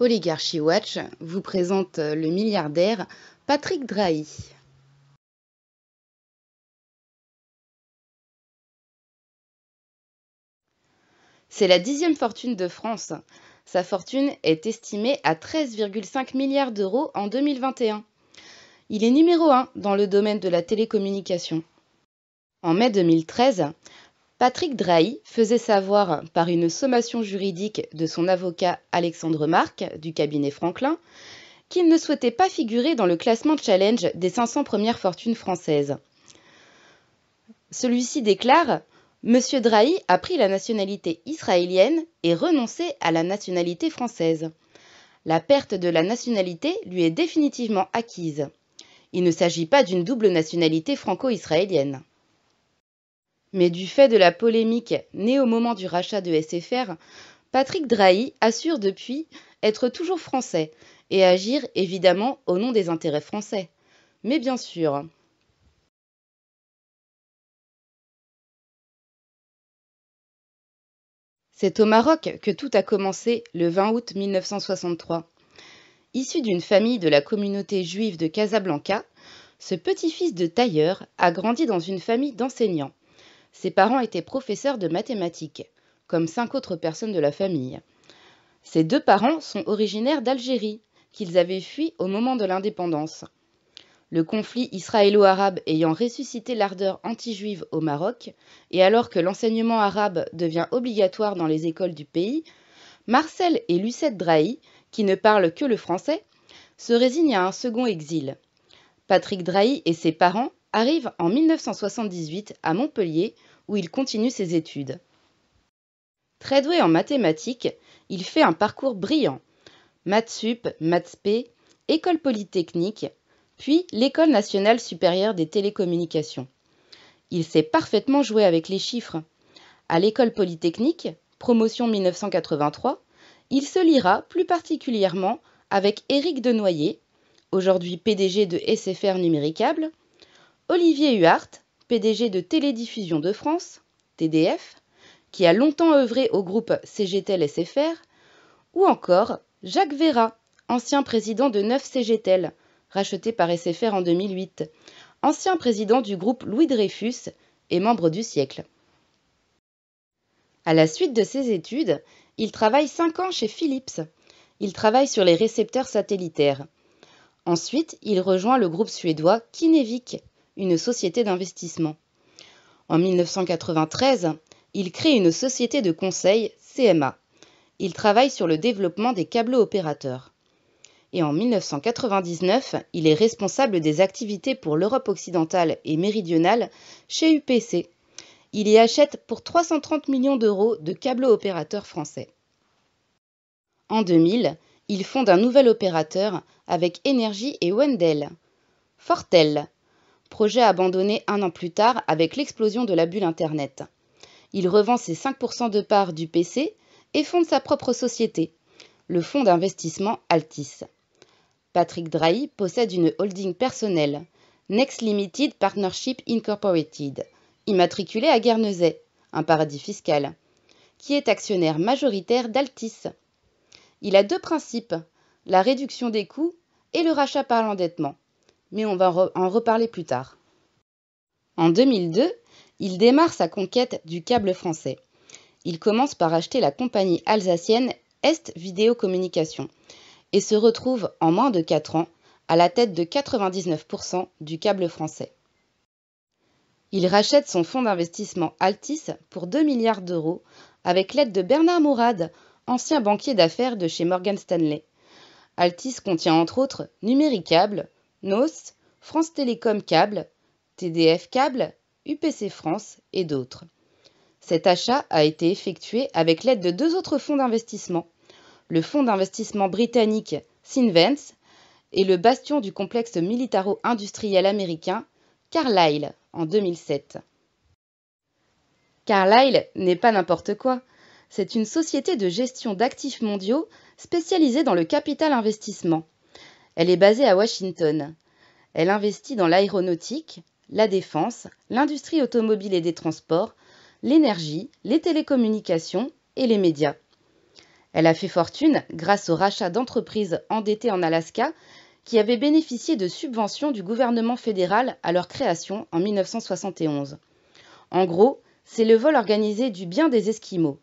Oligarchie Watch vous présente euh, le milliardaire Patrick Drahi. C'est la dixième fortune de France. Sa fortune est estimée à 13,5 milliards d'euros en 2021. Il est numéro 1 dans le domaine de la télécommunication. En mai 2013, Patrick Drahi faisait savoir par une sommation juridique de son avocat Alexandre Marc du cabinet Franklin qu'il ne souhaitait pas figurer dans le classement challenge des 500 premières fortunes françaises. Celui-ci déclare Monsieur Drahi a pris la nationalité israélienne et renoncé à la nationalité française. La perte de la nationalité lui est définitivement acquise. Il ne s'agit pas d'une double nationalité franco-israélienne. Mais du fait de la polémique née au moment du rachat de SFR, Patrick Drahi assure depuis être toujours français et agir évidemment au nom des intérêts français. Mais bien sûr, C'est au Maroc que tout a commencé le 20 août 1963. Issu d'une famille de la communauté juive de Casablanca, ce petit-fils de tailleur a grandi dans une famille d'enseignants. Ses parents étaient professeurs de mathématiques, comme cinq autres personnes de la famille. Ses deux parents sont originaires d'Algérie, qu'ils avaient fui au moment de l'indépendance. Le conflit israélo-arabe ayant ressuscité l'ardeur anti-juive au Maroc, et alors que l'enseignement arabe devient obligatoire dans les écoles du pays, Marcel et Lucette Drahi, qui ne parlent que le français, se résignent à un second exil. Patrick Drahi et ses parents arrive en 1978 à Montpellier où il continue ses études. Très doué en mathématiques, il fait un parcours brillant. Mathsup, sup, école polytechnique, puis l'école nationale supérieure des télécommunications. Il sait parfaitement jouer avec les chiffres. À l'école polytechnique, promotion 1983, il se liera plus particulièrement avec Éric Denoyer, aujourd'hui PDG de SFR Numéricable, Olivier Huart, PDG de Télédiffusion de France, TDF, qui a longtemps œuvré au groupe CGTEL-SFR, ou encore Jacques Véra, ancien président de 9 CGTEL, racheté par SFR en 2008, ancien président du groupe Louis Dreyfus et membre du siècle. À la suite de ses études, il travaille 5 ans chez Philips. Il travaille sur les récepteurs satellitaires. Ensuite, il rejoint le groupe suédois Kinevik, une société d'investissement. En 1993, il crée une société de conseil, CMA. Il travaille sur le développement des câbles opérateurs. Et en 1999, il est responsable des activités pour l'Europe occidentale et méridionale chez UPC. Il y achète pour 330 millions d'euros de câbles opérateurs français. En 2000, il fonde un nouvel opérateur avec Énergie et Wendel, Fortel, projet abandonné un an plus tard avec l'explosion de la bulle Internet. Il revend ses 5% de parts du PC et fonde sa propre société, le fonds d'investissement Altis. Patrick Drahi possède une holding personnelle, Next Limited Partnership Incorporated, immatriculée à Guernesey, un paradis fiscal, qui est actionnaire majoritaire d'Altis. Il a deux principes, la réduction des coûts et le rachat par l'endettement mais on va en reparler plus tard. En 2002, il démarre sa conquête du câble français. Il commence par acheter la compagnie alsacienne Est Vidéo Communication et se retrouve en moins de 4 ans à la tête de 99% du câble français. Il rachète son fonds d'investissement Altis pour 2 milliards d'euros avec l'aide de Bernard Mourad, ancien banquier d'affaires de chez Morgan Stanley. Altis contient entre autres Numéricable, NOS, France Télécom Cable, TDF Cable, UPC France et d'autres. Cet achat a été effectué avec l'aide de deux autres fonds d'investissement, le fonds d'investissement britannique Sinvents et le bastion du complexe militaro-industriel américain Carlyle en 2007. Carlyle n'est pas n'importe quoi. C'est une société de gestion d'actifs mondiaux spécialisée dans le capital investissement. Elle est basée à Washington. Elle investit dans l'aéronautique, la défense, l'industrie automobile et des transports, l'énergie, les télécommunications et les médias. Elle a fait fortune grâce au rachat d'entreprises endettées en Alaska qui avaient bénéficié de subventions du gouvernement fédéral à leur création en 1971. En gros, c'est le vol organisé du bien des Esquimaux.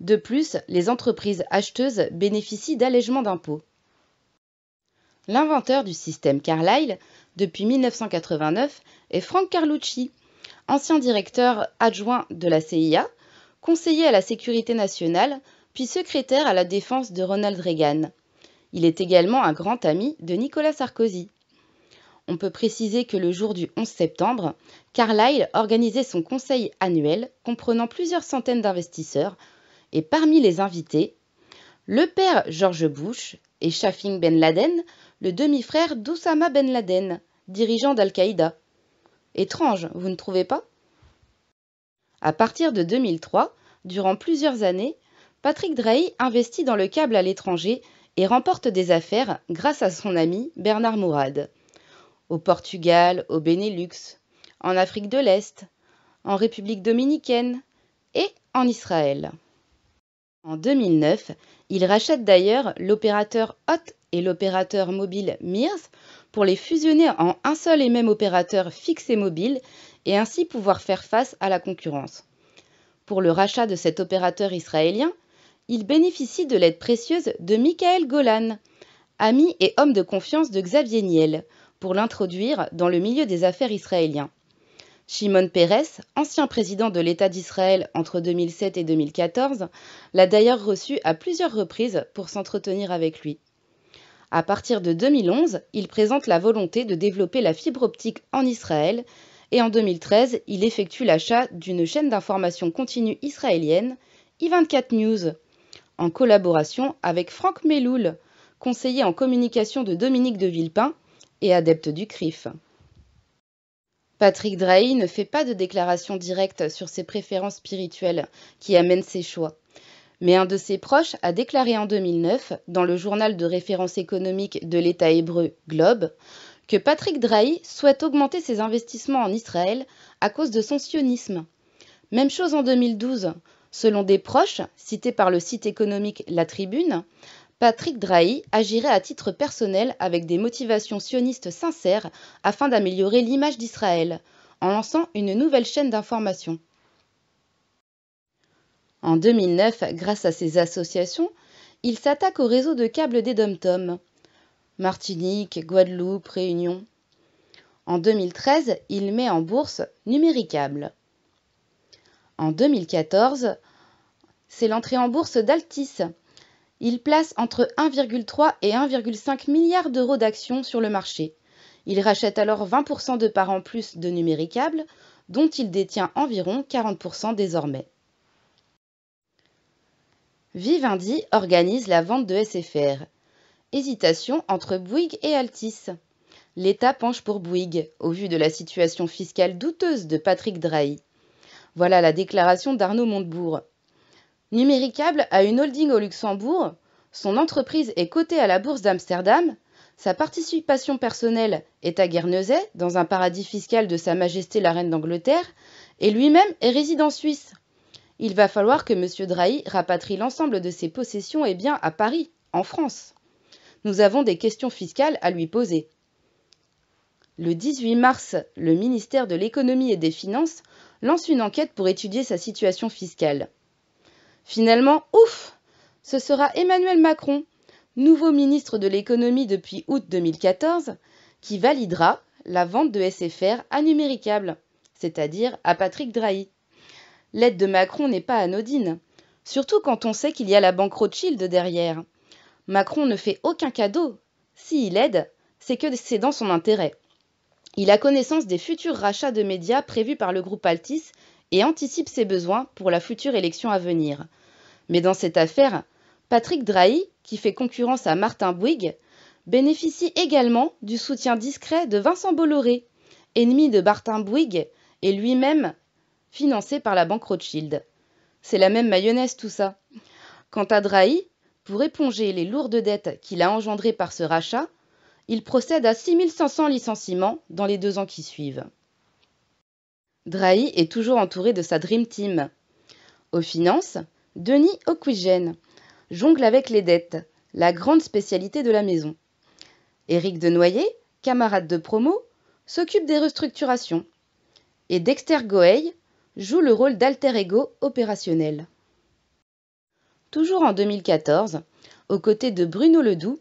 De plus, les entreprises acheteuses bénéficient d'allègements d'impôts. L'inventeur du système Carlyle depuis 1989 est Frank Carlucci, ancien directeur adjoint de la CIA, conseiller à la sécurité nationale, puis secrétaire à la défense de Ronald Reagan. Il est également un grand ami de Nicolas Sarkozy. On peut préciser que le jour du 11 septembre, Carlyle organisait son conseil annuel comprenant plusieurs centaines d'investisseurs, et parmi les invités, le père George Bush et Shafing Ben Laden, le demi-frère d'Oussama Ben Laden, dirigeant d'Al-Qaïda. Étrange, vous ne trouvez pas À partir de 2003, durant plusieurs années, Patrick Drahi investit dans le câble à l'étranger et remporte des affaires grâce à son ami Bernard Mourad. Au Portugal, au Benelux, en Afrique de l'Est, en République dominicaine et en Israël. En 2009, il rachète d'ailleurs l'opérateur Hot et l'opérateur mobile MIRS pour les fusionner en un seul et même opérateur fixe et mobile et ainsi pouvoir faire face à la concurrence. Pour le rachat de cet opérateur israélien, il bénéficie de l'aide précieuse de Michael Golan, ami et homme de confiance de Xavier Niel, pour l'introduire dans le milieu des affaires israéliens. Shimon Peres, ancien président de l'État d'Israël entre 2007 et 2014, l'a d'ailleurs reçu à plusieurs reprises pour s'entretenir avec lui. À partir de 2011, il présente la volonté de développer la fibre optique en Israël et en 2013, il effectue l'achat d'une chaîne d'information continue israélienne, e i24 News, en collaboration avec Franck Melloul, conseiller en communication de Dominique de Villepin et adepte du CRIF. Patrick Drahi ne fait pas de déclaration directe sur ses préférences spirituelles qui amènent ses choix mais un de ses proches a déclaré en 2009, dans le journal de référence économique de l'État hébreu Globe, que Patrick Drahi souhaite augmenter ses investissements en Israël à cause de son sionisme. Même chose en 2012. Selon des proches, cités par le site économique La Tribune, Patrick Drahi agirait à titre personnel avec des motivations sionistes sincères afin d'améliorer l'image d'Israël, en lançant une nouvelle chaîne d'information. En 2009, grâce à ses associations, il s'attaque au réseau de câbles des dom Martinique, Guadeloupe, Réunion. En 2013, il met en bourse Numéricable. En 2014, c'est l'entrée en bourse d'Altice. Il place entre 1,3 et 1,5 milliard d'euros d'actions sur le marché. Il rachète alors 20% de parts en plus de Numéricable, dont il détient environ 40% désormais. Vivendi organise la vente de SFR. Hésitation entre Bouygues et Altice. L'État penche pour Bouygues, au vu de la situation fiscale douteuse de Patrick Drahi. Voilà la déclaration d'Arnaud Montebourg. Numéricable a une holding au Luxembourg, son entreprise est cotée à la bourse d'Amsterdam, sa participation personnelle est à Guernesey, dans un paradis fiscal de Sa Majesté la Reine d'Angleterre, et lui-même est résident suisse. Il va falloir que M. Drahi rapatrie l'ensemble de ses possessions et biens à Paris, en France. Nous avons des questions fiscales à lui poser. Le 18 mars, le ministère de l'économie et des finances lance une enquête pour étudier sa situation fiscale. Finalement, ouf Ce sera Emmanuel Macron, nouveau ministre de l'économie depuis août 2014, qui validera la vente de SFR à Numéricable, c'est-à-dire à Patrick Drahi. L'aide de Macron n'est pas anodine, surtout quand on sait qu'il y a la banque Rothschild derrière. Macron ne fait aucun cadeau. S'il aide, c'est que c'est dans son intérêt. Il a connaissance des futurs rachats de médias prévus par le groupe Altis et anticipe ses besoins pour la future élection à venir. Mais dans cette affaire, Patrick Drahi, qui fait concurrence à Martin Bouygues, bénéficie également du soutien discret de Vincent Bolloré, ennemi de Martin Bouygues et lui-même financé par la banque Rothschild. C'est la même mayonnaise tout ça. Quant à Drahi, pour éponger les lourdes dettes qu'il a engendrées par ce rachat, il procède à 6500 licenciements dans les deux ans qui suivent. Drahi est toujours entouré de sa Dream Team. Aux finances, Denis O'Quigen jongle avec les dettes, la grande spécialité de la maison. Éric Denoyer, camarade de promo, s'occupe des restructurations. Et Dexter Goey joue le rôle d'alter ego opérationnel. Toujours en 2014, aux côtés de Bruno Ledoux,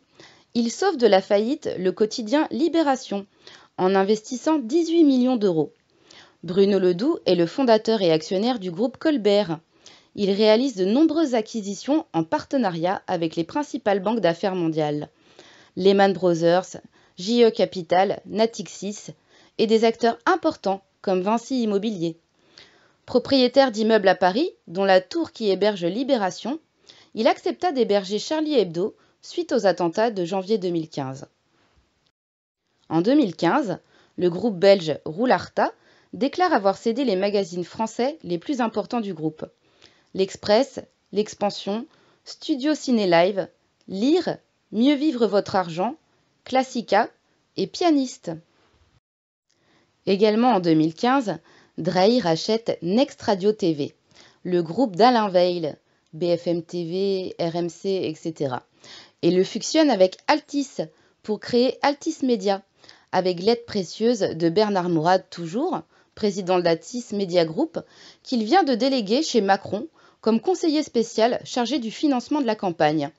il sauve de la faillite le quotidien Libération en investissant 18 millions d'euros. Bruno Ledoux est le fondateur et actionnaire du groupe Colbert. Il réalise de nombreuses acquisitions en partenariat avec les principales banques d'affaires mondiales. Lehman Brothers, JE Capital, Natixis et des acteurs importants comme Vinci Immobilier. Propriétaire d'immeubles à Paris, dont la tour qui héberge Libération, il accepta d'héberger Charlie Hebdo suite aux attentats de janvier 2015. En 2015, le groupe belge Roularta déclare avoir cédé les magazines français les plus importants du groupe. L'Express, L'Expansion, Studio Ciné Live, Lire, Mieux vivre votre argent, Classica et Pianiste. Également en 2015, Drahi rachète Next Radio TV, le groupe d'Alain Veil, BFM TV, RMC, etc. Et le fonctionne avec Altis pour créer Altis Media, avec l'aide précieuse de Bernard Mourad toujours, président de l'Altis Media Group, qu'il vient de déléguer chez Macron comme conseiller spécial chargé du financement de la campagne.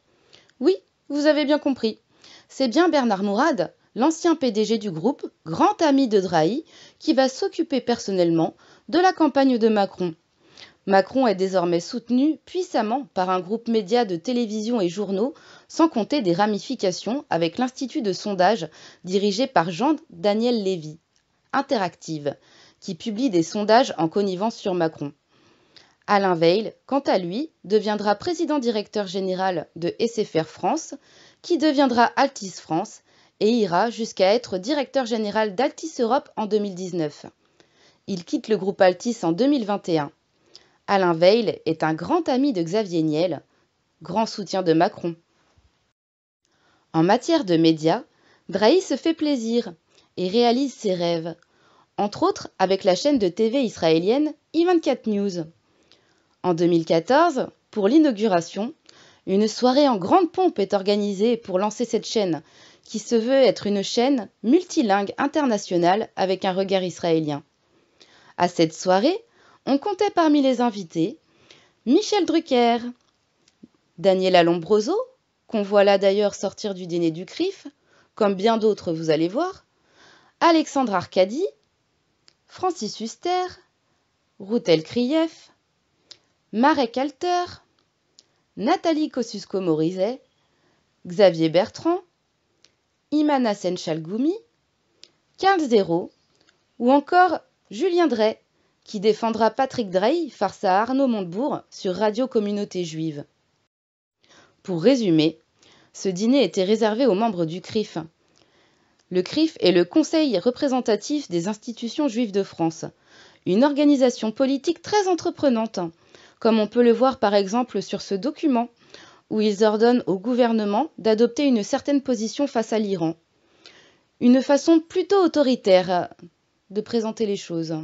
Oui, vous avez bien compris. C'est bien Bernard Mourad, l'ancien PDG du groupe, grand ami de Drahi, qui va s'occuper personnellement de la campagne de Macron. Macron est désormais soutenu puissamment par un groupe média de télévision et journaux, sans compter des ramifications avec l'Institut de sondage dirigé par Jean-Daniel Lévy, Interactive, qui publie des sondages en connivence sur Macron. Alain Veil, quant à lui, deviendra président directeur général de SFR France, qui deviendra Altis France et ira jusqu'à être directeur général d'Altis Europe en 2019. Il quitte le groupe Altis en 2021. Alain Veil est un grand ami de Xavier Niel, grand soutien de Macron. En matière de médias, Drahi se fait plaisir et réalise ses rêves, entre autres avec la chaîne de TV israélienne I24 News. En 2014, pour l'inauguration, une soirée en grande pompe est organisée pour lancer cette chaîne, qui se veut être une chaîne multilingue internationale avec un regard israélien. À cette soirée, on comptait parmi les invités Michel Drucker, Daniela Lombroso, qu'on voit là d'ailleurs sortir du dîner du CRIF, comme bien d'autres vous allez voir, Alexandre Arcadi, Francis Huster, Routel Krief, Marek Alter, Nathalie Kosciusko-Morizet, Xavier Bertrand, Imana Senchalgoumi, 15-0, ou encore Julien Drey, qui défendra Patrick Drey face à Arnaud Montebourg sur Radio Communauté Juive. Pour résumer, ce dîner était réservé aux membres du CRIF. Le CRIF est le Conseil représentatif des institutions juives de France, une organisation politique très entreprenante, comme on peut le voir par exemple sur ce document où ils ordonnent au gouvernement d'adopter une certaine position face à l'Iran. Une façon plutôt autoritaire de présenter les choses.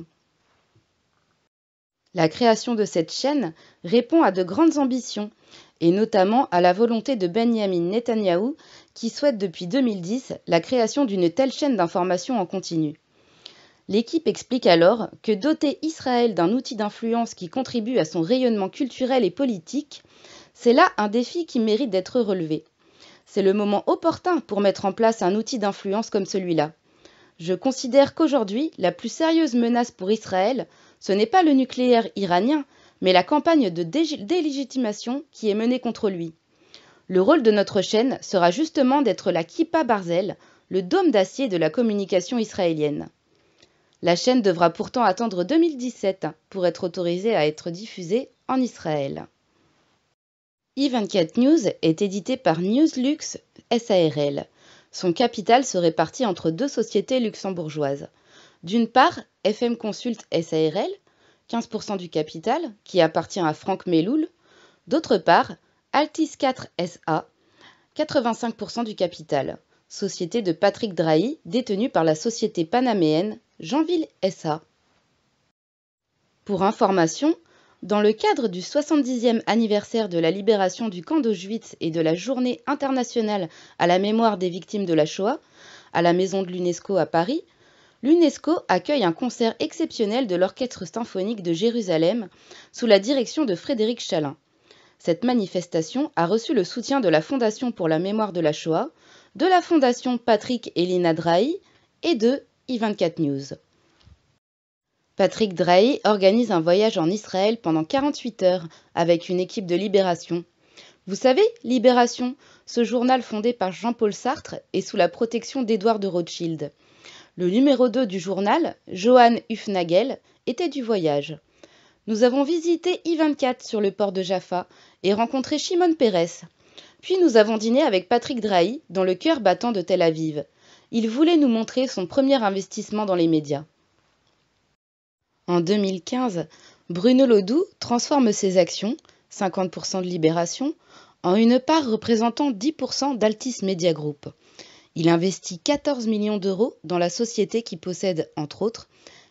La création de cette chaîne répond à de grandes ambitions, et notamment à la volonté de Benjamin Netanyahu, qui souhaite depuis 2010 la création d'une telle chaîne d'information en continu. L'équipe explique alors que doter Israël d'un outil d'influence qui contribue à son rayonnement culturel et politique, c'est là un défi qui mérite d'être relevé. C'est le moment opportun pour mettre en place un outil d'influence comme celui-là. Je considère qu'aujourd'hui, la plus sérieuse menace pour Israël, ce n'est pas le nucléaire iranien, mais la campagne de délégitimation qui est menée contre lui. Le rôle de notre chaîne sera justement d'être la kippa barzel, le dôme d'acier de la communication israélienne. La chaîne devra pourtant attendre 2017 pour être autorisée à être diffusée en Israël i24 News est édité par Newslux SARL. Son capital se répartit entre deux sociétés luxembourgeoises. D'une part, FM Consult SARL, 15% du capital, qui appartient à Franck Melloul. D'autre part, Altis 4 SA, 85% du capital, société de Patrick Drahi, détenue par la société panaméenne Jeanville SA. Pour information, dans le cadre du 70e anniversaire de la libération du camp d'Auschwitz et de la Journée internationale à la mémoire des victimes de la Shoah, à la maison de l'UNESCO à Paris, l'UNESCO accueille un concert exceptionnel de l'Orchestre symphonique de Jérusalem sous la direction de Frédéric Chalin. Cette manifestation a reçu le soutien de la Fondation pour la mémoire de la Shoah, de la Fondation Patrick et Lina Drahi et de i24 News. Patrick Drahi organise un voyage en Israël pendant 48 heures avec une équipe de Libération. Vous savez, Libération, ce journal fondé par Jean-Paul Sartre et sous la protection d'Édouard de Rothschild. Le numéro 2 du journal, Johan Hufnagel, était du voyage. Nous avons visité I-24 sur le port de Jaffa et rencontré Shimon Peres. Puis nous avons dîné avec Patrick Drahi dans le cœur battant de Tel Aviv. Il voulait nous montrer son premier investissement dans les médias. En 2015, Bruno Lodou transforme ses actions, 50% de Libération, en une part représentant 10% d'Altis Media Group. Il investit 14 millions d'euros dans la société qui possède, entre autres,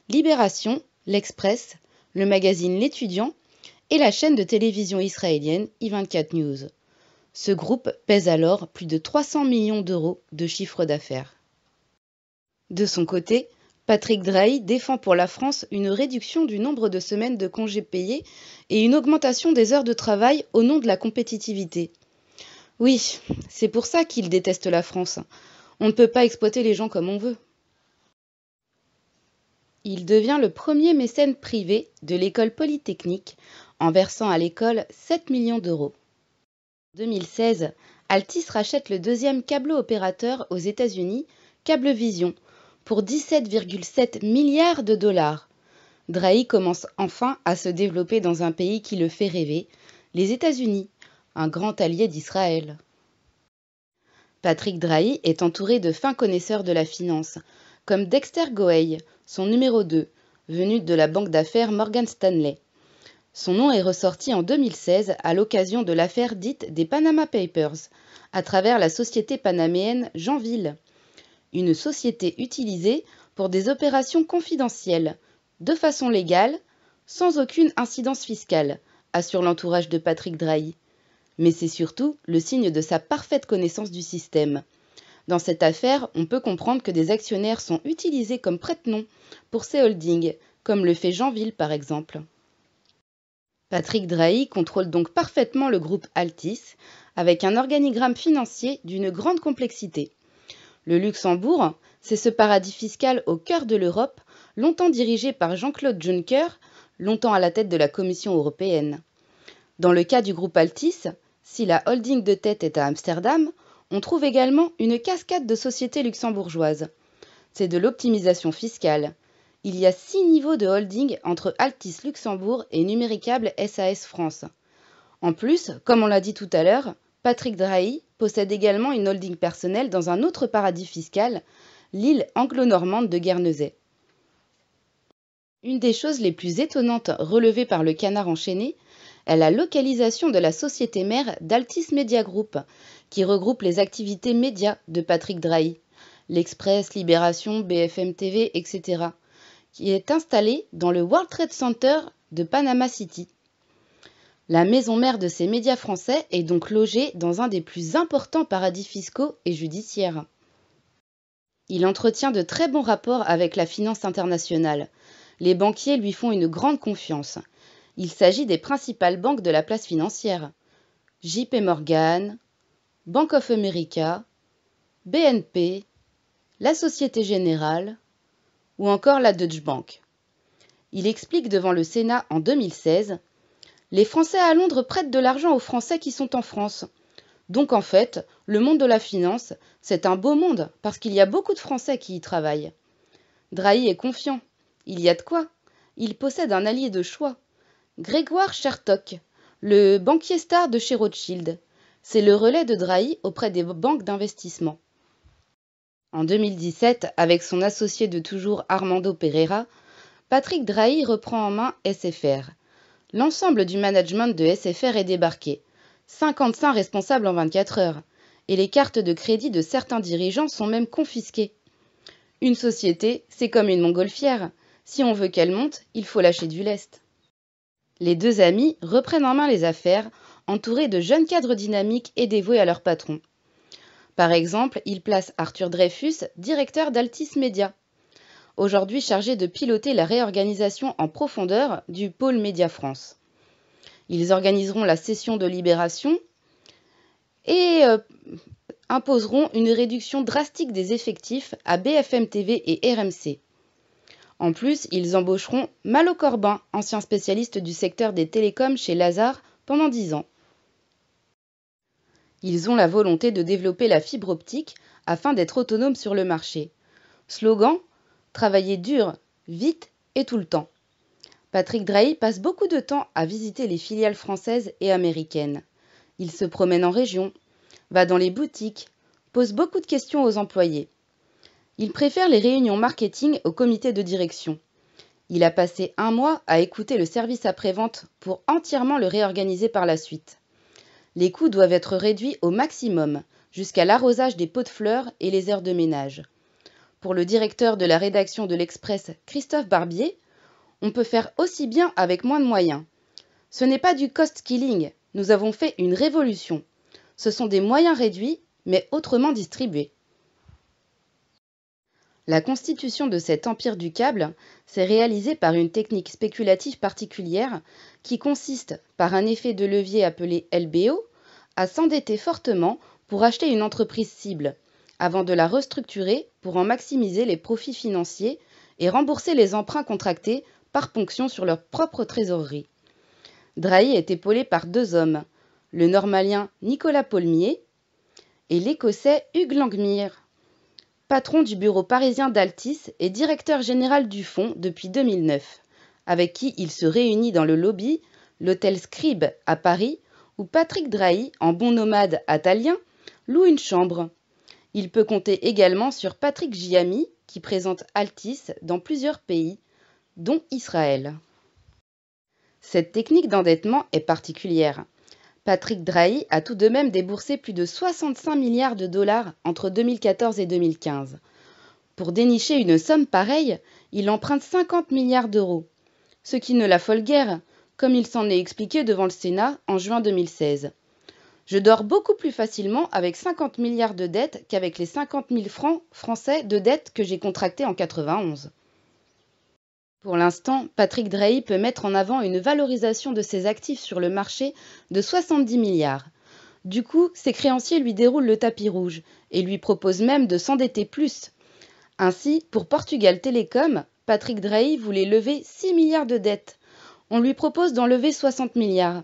Libération, L'Express, le magazine L'étudiant et la chaîne de télévision israélienne i24 News. Ce groupe pèse alors plus de 300 millions d'euros de chiffre d'affaires. De son côté, Patrick Drahi défend pour la France une réduction du nombre de semaines de congés payés et une augmentation des heures de travail au nom de la compétitivité. Oui, c'est pour ça qu'il déteste la France. On ne peut pas exploiter les gens comme on veut. Il devient le premier mécène privé de l'école polytechnique en versant à l'école 7 millions d'euros. En 2016, Altis rachète le deuxième câble opérateur aux États-Unis, Cablevision, pour 17,7 milliards de dollars. Drahi commence enfin à se développer dans un pays qui le fait rêver, les États-Unis, un grand allié d'Israël. Patrick Drahi est entouré de fins connaisseurs de la finance, comme Dexter Goey, son numéro 2, venu de la banque d'affaires Morgan Stanley. Son nom est ressorti en 2016 à l'occasion de l'affaire dite des Panama Papers, à travers la société panaméenne Jeanville une société utilisée pour des opérations confidentielles, de façon légale, sans aucune incidence fiscale, assure l'entourage de Patrick Drahi. Mais c'est surtout le signe de sa parfaite connaissance du système. Dans cette affaire, on peut comprendre que des actionnaires sont utilisés comme prête-nom pour ces holdings, comme le fait Jeanville par exemple. Patrick Drahi contrôle donc parfaitement le groupe Altis, avec un organigramme financier d'une grande complexité. Le Luxembourg, c'est ce paradis fiscal au cœur de l'Europe, longtemps dirigé par Jean-Claude Juncker, longtemps à la tête de la Commission européenne. Dans le cas du groupe Altis, si la holding de tête est à Amsterdam, on trouve également une cascade de sociétés luxembourgeoises. C'est de l'optimisation fiscale. Il y a six niveaux de holding entre Altis Luxembourg et Numéricable SAS France. En plus, comme on l'a dit tout à l'heure, Patrick Drahi possède également une holding personnelle dans un autre paradis fiscal, l'île anglo-normande de Guernesey. Une des choses les plus étonnantes relevées par le canard enchaîné est la localisation de la société mère d'Altis Media Group, qui regroupe les activités médias de Patrick Drahi, l'Express, Libération, BFM TV, etc., qui est installée dans le World Trade Center de Panama City. La maison mère de ces médias français est donc logée dans un des plus importants paradis fiscaux et judiciaires. Il entretient de très bons rapports avec la finance internationale. Les banquiers lui font une grande confiance. Il s'agit des principales banques de la place financière. JP Morgan, Bank of America, BNP, la Société Générale ou encore la Deutsche Bank. Il explique devant le Sénat en 2016 les Français à Londres prêtent de l'argent aux Français qui sont en France. Donc en fait, le monde de la finance, c'est un beau monde parce qu'il y a beaucoup de Français qui y travaillent. Drahi est confiant. Il y a de quoi. Il possède un allié de choix. Grégoire Chertok, le banquier star de chez Rothschild. C'est le relais de Drahi auprès des banques d'investissement. En 2017, avec son associé de toujours Armando Pereira, Patrick Drahi reprend en main SFR, L'ensemble du management de SFR est débarqué. 55 responsables en 24 heures. Et les cartes de crédit de certains dirigeants sont même confisquées. Une société, c'est comme une montgolfière. Si on veut qu'elle monte, il faut lâcher du lest. Les deux amis reprennent en main les affaires, entourés de jeunes cadres dynamiques et dévoués à leur patron. Par exemple, ils placent Arthur Dreyfus, directeur d'Altis Media, aujourd'hui chargé de piloter la réorganisation en profondeur du pôle Média France. Ils organiseront la session de libération et euh, imposeront une réduction drastique des effectifs à BFM TV et RMC. En plus, ils embaucheront Malo Corbin, ancien spécialiste du secteur des télécoms chez Lazare, pendant 10 ans. Ils ont la volonté de développer la fibre optique afin d'être autonomes sur le marché. Slogan Travailler dur, vite et tout le temps. Patrick Drahi passe beaucoup de temps à visiter les filiales françaises et américaines. Il se promène en région, va dans les boutiques, pose beaucoup de questions aux employés. Il préfère les réunions marketing au comité de direction. Il a passé un mois à écouter le service après-vente pour entièrement le réorganiser par la suite. Les coûts doivent être réduits au maximum, jusqu'à l'arrosage des pots de fleurs et les heures de ménage pour le directeur de la rédaction de l'Express, Christophe Barbier, on peut faire aussi bien avec moins de moyens. Ce n'est pas du cost killing, nous avons fait une révolution. Ce sont des moyens réduits, mais autrement distribués. La constitution de cet empire du câble s'est réalisée par une technique spéculative particulière qui consiste, par un effet de levier appelé LBO, à s'endetter fortement pour acheter une entreprise cible, avant de la restructurer pour en maximiser les profits financiers et rembourser les emprunts contractés par ponction sur leur propre trésorerie. Drahi est épaulé par deux hommes, le normalien Nicolas Paulmier et l'écossais Hugues Langmire. Patron du bureau parisien d'Altis et directeur général du fonds depuis 2009, avec qui il se réunit dans le lobby, l'hôtel Scribe à Paris, où Patrick Drahi, en bon nomade italien, loue une chambre. Il peut compter également sur Patrick Giami, qui présente Altis dans plusieurs pays, dont Israël. Cette technique d'endettement est particulière. Patrick Drahi a tout de même déboursé plus de 65 milliards de dollars entre 2014 et 2015. Pour dénicher une somme pareille, il emprunte 50 milliards d'euros, ce qui ne l'affole guère, comme il s'en est expliqué devant le Sénat en juin 2016. Je dors beaucoup plus facilement avec 50 milliards de dettes qu'avec les 50 000 francs français de dettes que j'ai contractées en 91. Pour l'instant, Patrick Drahi peut mettre en avant une valorisation de ses actifs sur le marché de 70 milliards. Du coup, ses créanciers lui déroulent le tapis rouge et lui proposent même de s'endetter plus. Ainsi, pour Portugal Telecom, Patrick Drahi voulait lever 6 milliards de dettes. On lui propose d'en lever 60 milliards.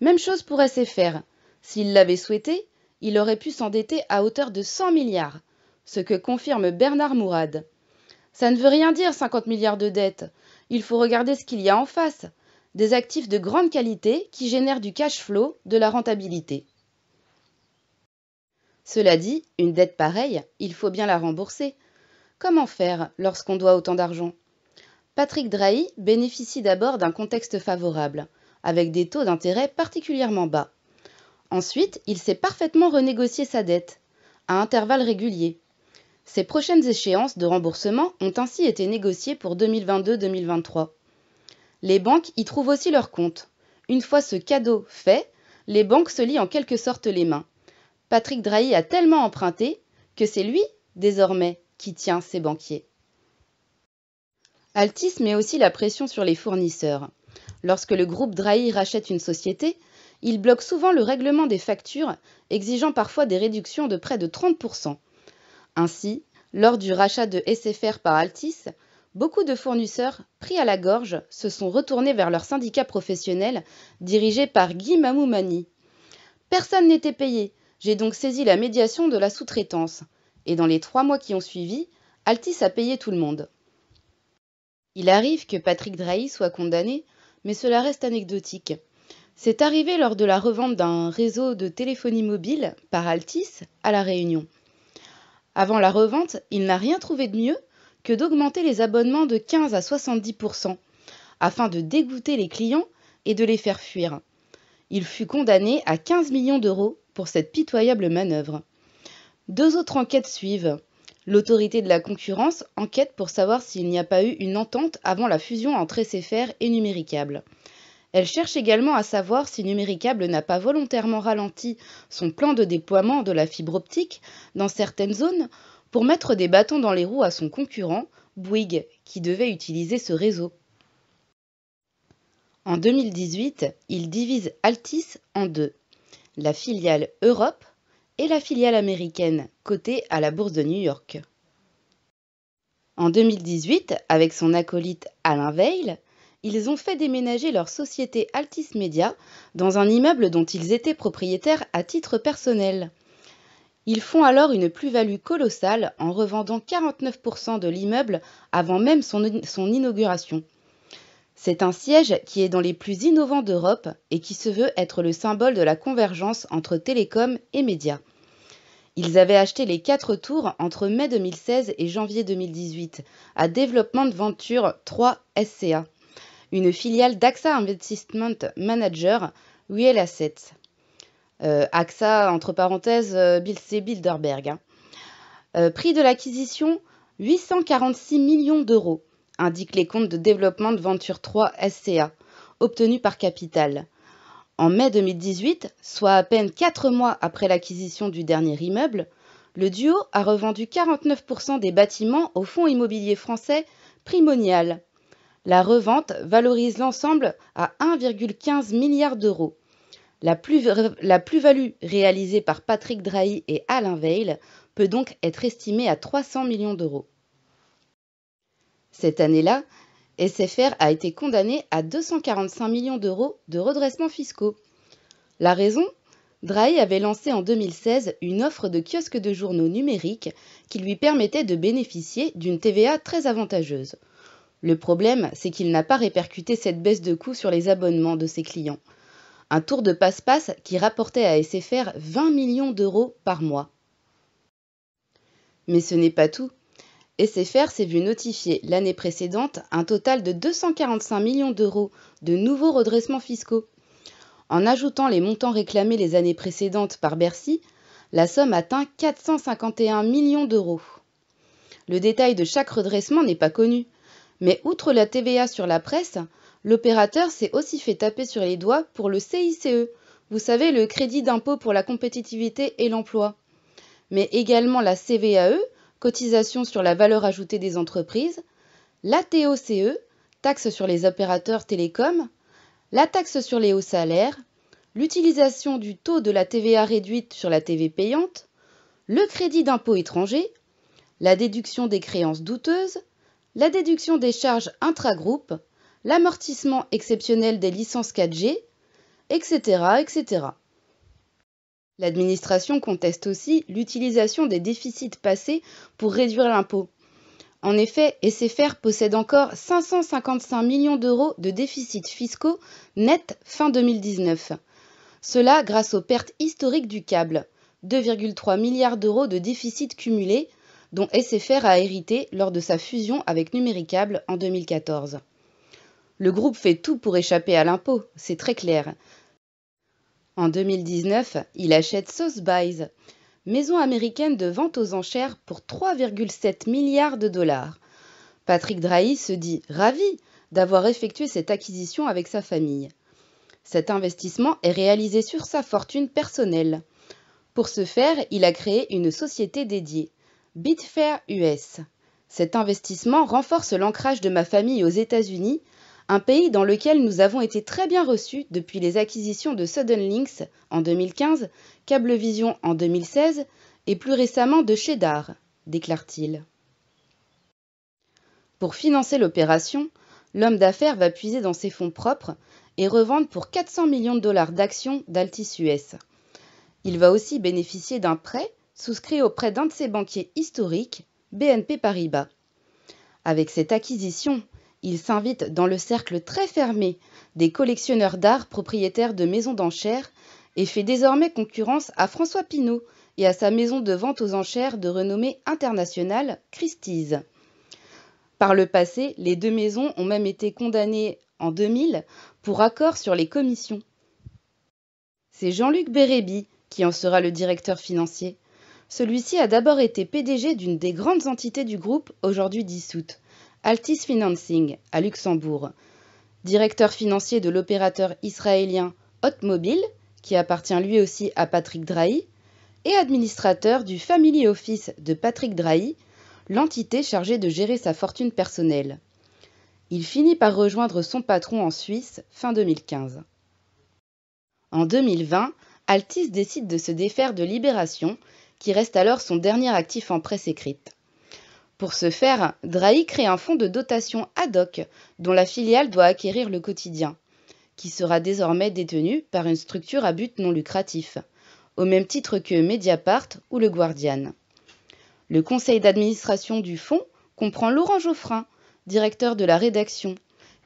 Même chose pour SFR. S'il l'avait souhaité, il aurait pu s'endetter à hauteur de 100 milliards, ce que confirme Bernard Mourad. Ça ne veut rien dire 50 milliards de dettes. Il faut regarder ce qu'il y a en face. Des actifs de grande qualité qui génèrent du cash flow, de la rentabilité. Cela dit, une dette pareille, il faut bien la rembourser. Comment faire lorsqu'on doit autant d'argent Patrick Drahi bénéficie d'abord d'un contexte favorable, avec des taux d'intérêt particulièrement bas. Ensuite, il s'est parfaitement renégocié sa dette, à intervalles réguliers. Ses prochaines échéances de remboursement ont ainsi été négociées pour 2022-2023. Les banques y trouvent aussi leur compte. Une fois ce cadeau fait, les banques se lient en quelque sorte les mains. Patrick Drahi a tellement emprunté que c'est lui, désormais, qui tient ses banquiers. Altis met aussi la pression sur les fournisseurs. Lorsque le groupe Drahi rachète une société, il bloque souvent le règlement des factures, exigeant parfois des réductions de près de 30%. Ainsi, lors du rachat de SFR par Altis, beaucoup de fournisseurs, pris à la gorge, se sont retournés vers leur syndicat professionnel, dirigé par Guy Mamoumani. Personne n'était payé, j'ai donc saisi la médiation de la sous-traitance. Et dans les trois mois qui ont suivi, Altis a payé tout le monde. Il arrive que Patrick Drahi soit condamné, mais cela reste anecdotique. C'est arrivé lors de la revente d'un réseau de téléphonie mobile par Altis à La Réunion. Avant la revente, il n'a rien trouvé de mieux que d'augmenter les abonnements de 15 à 70% afin de dégoûter les clients et de les faire fuir. Il fut condamné à 15 millions d'euros pour cette pitoyable manœuvre. Deux autres enquêtes suivent. L'autorité de la concurrence enquête pour savoir s'il n'y a pas eu une entente avant la fusion entre SFR et Numéricable. Elle cherche également à savoir si Numéricable n'a pas volontairement ralenti son plan de déploiement de la fibre optique dans certaines zones pour mettre des bâtons dans les roues à son concurrent, Bouygues, qui devait utiliser ce réseau. En 2018, il divise Altis en deux, la filiale Europe et la filiale américaine, cotée à la bourse de New York. En 2018, avec son acolyte Alain Veil, ils ont fait déménager leur société Altis Media dans un immeuble dont ils étaient propriétaires à titre personnel. Ils font alors une plus-value colossale en revendant 49% de l'immeuble avant même son, inauguration. C'est un siège qui est dans les plus innovants d'Europe et qui se veut être le symbole de la convergence entre télécom et médias. Ils avaient acheté les quatre tours entre mai 2016 et janvier 2018 à Development Venture 3 SCA une filiale d'AXA Investment Manager, Real Assets. Euh, AXA, entre parenthèses, euh, c'est Bilderberg. Hein. Euh, prix de l'acquisition 846 millions d'euros, indiquent les comptes de développement de Venture 3 SCA, obtenus par Capital. En mai 2018, soit à peine 4 mois après l'acquisition du dernier immeuble, le duo a revendu 49% des bâtiments au fonds immobilier français Primonial. La revente valorise l'ensemble à 1,15 milliard d'euros. La plus-value réalisée par Patrick Drahi et Alain Veil peut donc être estimée à 300 millions d'euros. Cette année-là, SFR a été condamné à 245 millions d'euros de redressements fiscaux. La raison Drahi avait lancé en 2016 une offre de kiosque de journaux numériques qui lui permettait de bénéficier d'une TVA très avantageuse. Le problème, c'est qu'il n'a pas répercuté cette baisse de coût sur les abonnements de ses clients. Un tour de passe-passe qui rapportait à SFR 20 millions d'euros par mois. Mais ce n'est pas tout. SFR s'est vu notifier l'année précédente un total de 245 millions d'euros de nouveaux redressements fiscaux. En ajoutant les montants réclamés les années précédentes par Bercy, la somme atteint 451 millions d'euros. Le détail de chaque redressement n'est pas connu, mais outre la TVA sur la presse, l'opérateur s'est aussi fait taper sur les doigts pour le CICE, vous savez, le crédit d'impôt pour la compétitivité et l'emploi, mais également la CVAE, cotisation sur la valeur ajoutée des entreprises, la TOCE, taxe sur les opérateurs télécoms, la taxe sur les hauts salaires, l'utilisation du taux de la TVA réduite sur la TV payante, le crédit d'impôt étranger, la déduction des créances douteuses, la déduction des charges intragroupes, l'amortissement exceptionnel des licences 4G, etc. etc. L'administration conteste aussi l'utilisation des déficits passés pour réduire l'impôt. En effet, SFR possède encore 555 millions d'euros de déficits fiscaux nets fin 2019. Cela grâce aux pertes historiques du câble, 2,3 milliards d'euros de déficits cumulés dont SFR a hérité lors de sa fusion avec Numéricable en 2014. Le groupe fait tout pour échapper à l'impôt, c'est très clair. En 2019, il achète Sauce Buys, maison américaine de vente aux enchères pour 3,7 milliards de dollars. Patrick Drahi se dit ravi d'avoir effectué cette acquisition avec sa famille. Cet investissement est réalisé sur sa fortune personnelle. Pour ce faire, il a créé une société dédiée. Bitfair US. Cet investissement renforce l'ancrage de ma famille aux États-Unis, un pays dans lequel nous avons été très bien reçus depuis les acquisitions de Links en 2015, Cablevision en 2016 et plus récemment de Cheddar, déclare-t-il. Pour financer l'opération, l'homme d'affaires va puiser dans ses fonds propres et revendre pour 400 millions de dollars d'actions d'Altis US. Il va aussi bénéficier d'un prêt souscrit auprès d'un de ses banquiers historiques, BNP Paribas. Avec cette acquisition, il s'invite dans le cercle très fermé des collectionneurs d'art propriétaires de maisons d'enchères et fait désormais concurrence à François Pinault et à sa maison de vente aux enchères de renommée internationale, Christie's. Par le passé, les deux maisons ont même été condamnées en 2000 pour accord sur les commissions. C'est Jean-Luc Bérébi qui en sera le directeur financier. Celui-ci a d'abord été PDG d'une des grandes entités du groupe, aujourd'hui dissoute, Altis Financing, à Luxembourg. Directeur financier de l'opérateur israélien Hotmobile, qui appartient lui aussi à Patrick Drahi, et administrateur du Family Office de Patrick Drahi, l'entité chargée de gérer sa fortune personnelle. Il finit par rejoindre son patron en Suisse fin 2015. En 2020, Altis décide de se défaire de Libération qui reste alors son dernier actif en presse écrite. Pour ce faire, Drahi crée un fonds de dotation ad hoc dont la filiale doit acquérir le quotidien, qui sera désormais détenu par une structure à but non lucratif, au même titre que Mediapart ou le Guardian. Le conseil d'administration du fonds comprend Laurent Geoffrin, directeur de la rédaction,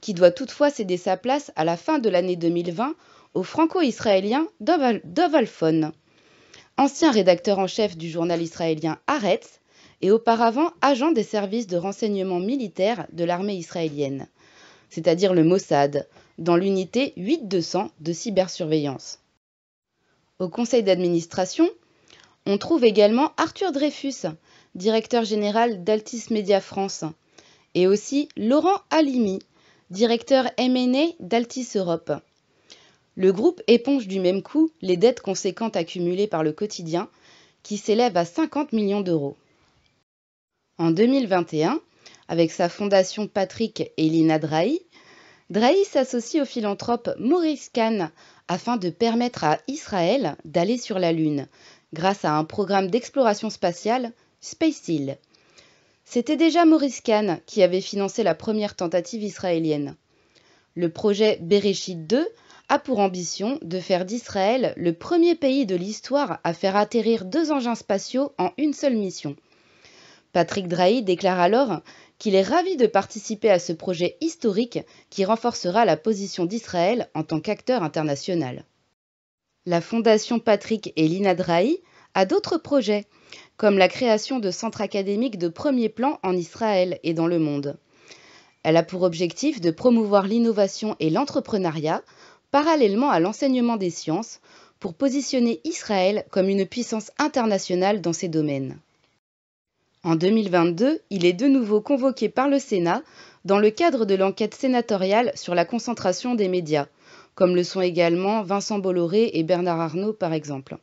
qui doit toutefois céder sa place à la fin de l'année 2020 au franco-israélien Dov ancien rédacteur en chef du journal israélien Aretz et auparavant agent des services de renseignement militaire de l'armée israélienne, c'est-à-dire le Mossad, dans l'unité 8200 de cybersurveillance. Au conseil d'administration, on trouve également Arthur Dreyfus, directeur général d'Altis Media France, et aussi Laurent Alimi, directeur M&A d'Altis Europe. Le groupe éponge du même coup les dettes conséquentes accumulées par le quotidien, qui s'élèvent à 50 millions d'euros. En 2021, avec sa fondation Patrick et Lina Drahi, Drahi s'associe au philanthrope Maurice Kahn afin de permettre à Israël d'aller sur la Lune grâce à un programme d'exploration spatiale, Space C'était déjà Maurice Kahn qui avait financé la première tentative israélienne. Le projet Bereshit 2 a pour ambition de faire d'Israël le premier pays de l'histoire à faire atterrir deux engins spatiaux en une seule mission. Patrick Drahi déclare alors qu'il est ravi de participer à ce projet historique qui renforcera la position d'Israël en tant qu'acteur international. La Fondation Patrick et Lina Drahi a d'autres projets, comme la création de centres académiques de premier plan en Israël et dans le monde. Elle a pour objectif de promouvoir l'innovation et l'entrepreneuriat parallèlement à l'enseignement des sciences pour positionner Israël comme une puissance internationale dans ces domaines. En 2022, il est de nouveau convoqué par le Sénat dans le cadre de l'enquête sénatoriale sur la concentration des médias, comme le sont également Vincent Bolloré et Bernard Arnault par exemple.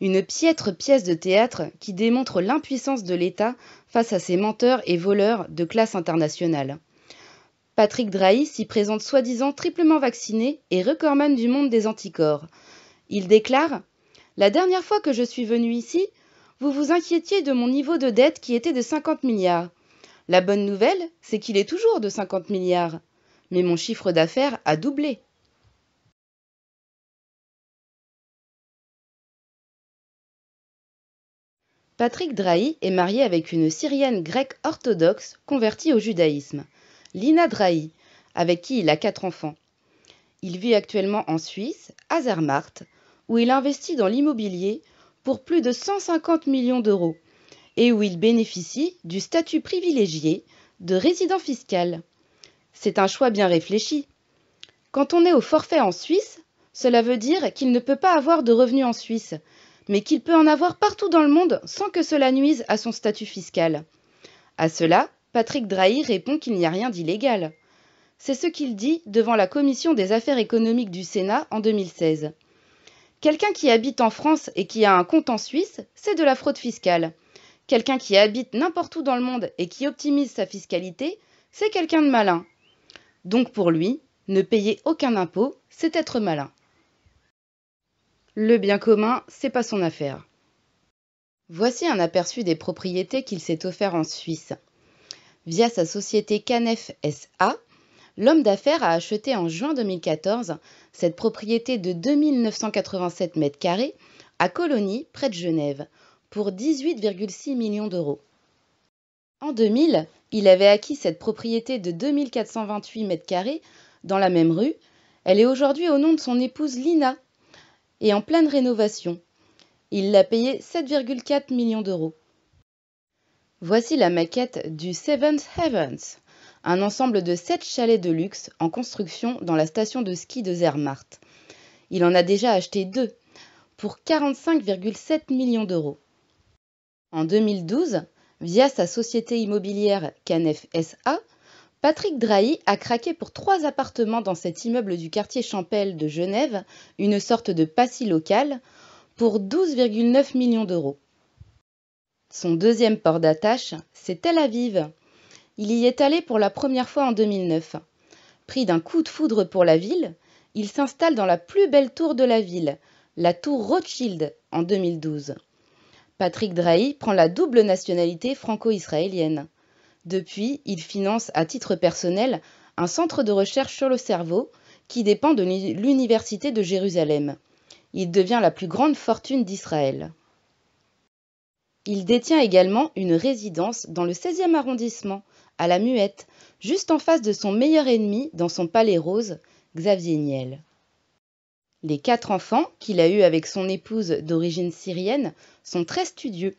Une piètre pièce de théâtre qui démontre l'impuissance de l'État face à ses menteurs et voleurs de classe internationale. Patrick Drahi s'y présente soi-disant triplement vacciné et recordman du monde des anticorps. Il déclare La dernière fois que je suis venu ici, vous vous inquiétiez de mon niveau de dette qui était de 50 milliards. La bonne nouvelle, c'est qu'il est toujours de 50 milliards. Mais mon chiffre d'affaires a doublé. Patrick Drahi est marié avec une Syrienne grecque orthodoxe convertie au judaïsme. Lina Drahi, avec qui il a quatre enfants. Il vit actuellement en Suisse, à Zermatt, où il investit dans l'immobilier pour plus de 150 millions d'euros et où il bénéficie du statut privilégié de résident fiscal. C'est un choix bien réfléchi. Quand on est au forfait en Suisse, cela veut dire qu'il ne peut pas avoir de revenus en Suisse, mais qu'il peut en avoir partout dans le monde sans que cela nuise à son statut fiscal. À cela Patrick Drahi répond qu'il n'y a rien d'illégal. C'est ce qu'il dit devant la commission des affaires économiques du Sénat en 2016. Quelqu'un qui habite en France et qui a un compte en Suisse, c'est de la fraude fiscale. Quelqu'un qui habite n'importe où dans le monde et qui optimise sa fiscalité, c'est quelqu'un de malin. Donc pour lui, ne payer aucun impôt, c'est être malin. Le bien commun, c'est pas son affaire. Voici un aperçu des propriétés qu'il s'est offert en Suisse via sa société Canef SA, l'homme d'affaires a acheté en juin 2014 cette propriété de 2987 m carrés à Colonie, près de Genève, pour 18,6 millions d'euros. En 2000, il avait acquis cette propriété de 2428 m carrés dans la même rue. Elle est aujourd'hui au nom de son épouse Lina et en pleine rénovation. Il l'a payée 7,4 millions d'euros. Voici la maquette du Seventh Heavens, un ensemble de 7 chalets de luxe en construction dans la station de ski de Zermatt. Il en a déjà acheté deux, pour 45,7 millions d'euros. En 2012, via sa société immobilière Canef Patrick Drahi a craqué pour trois appartements dans cet immeuble du quartier Champel de Genève, une sorte de passy local, pour 12,9 millions d'euros. Son deuxième port d'attache, c'est Tel Aviv. Il y est allé pour la première fois en 2009. Pris d'un coup de foudre pour la ville, il s'installe dans la plus belle tour de la ville, la tour Rothschild, en 2012. Patrick Drahi prend la double nationalité franco-israélienne. Depuis, il finance à titre personnel un centre de recherche sur le cerveau qui dépend de l'Université de Jérusalem. Il devient la plus grande fortune d'Israël. Il détient également une résidence dans le 16e arrondissement, à la Muette, juste en face de son meilleur ennemi dans son palais rose, Xavier Niel. Les quatre enfants qu'il a eus avec son épouse d'origine syrienne sont très studieux.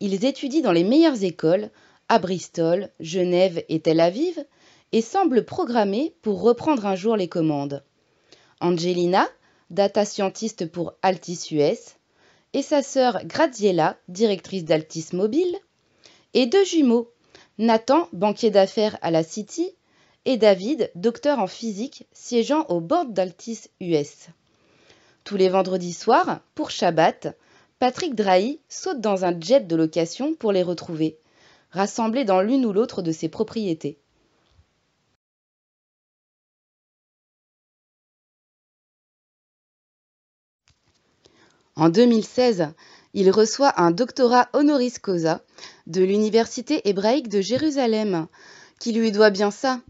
Ils étudient dans les meilleures écoles, à Bristol, Genève et Tel Aviv, et semblent programmés pour reprendre un jour les commandes. Angelina, data scientiste pour Altis US, et sa sœur Graziella, directrice d'Altis Mobile, et deux jumeaux, Nathan, banquier d'affaires à la City, et David, docteur en physique, siégeant au board d'Altis US. Tous les vendredis soirs, pour Shabbat, Patrick Drahi saute dans un jet de location pour les retrouver, rassemblés dans l'une ou l'autre de ses propriétés. En 2016, il reçoit un doctorat honoris causa de l'Université hébraïque de Jérusalem, qui lui doit bien ça,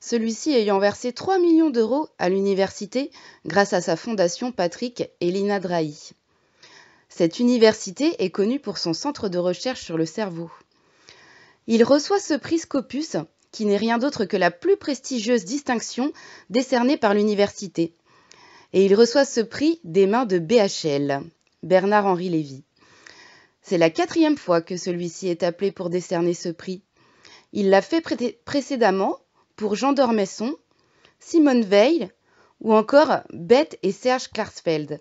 celui-ci ayant versé 3 millions d'euros à l'université grâce à sa fondation Patrick Elina Drahi. Cette université est connue pour son centre de recherche sur le cerveau. Il reçoit ce prix Scopus, qui n'est rien d'autre que la plus prestigieuse distinction décernée par l'université et il reçoit ce prix des mains de BHL, Bernard-Henri Lévy. C'est la quatrième fois que celui-ci est appelé pour décerner ce prix. Il l'a fait précédemment pour Jean Dormesson, Simone Veil ou encore Bette et Serge Klarsfeld.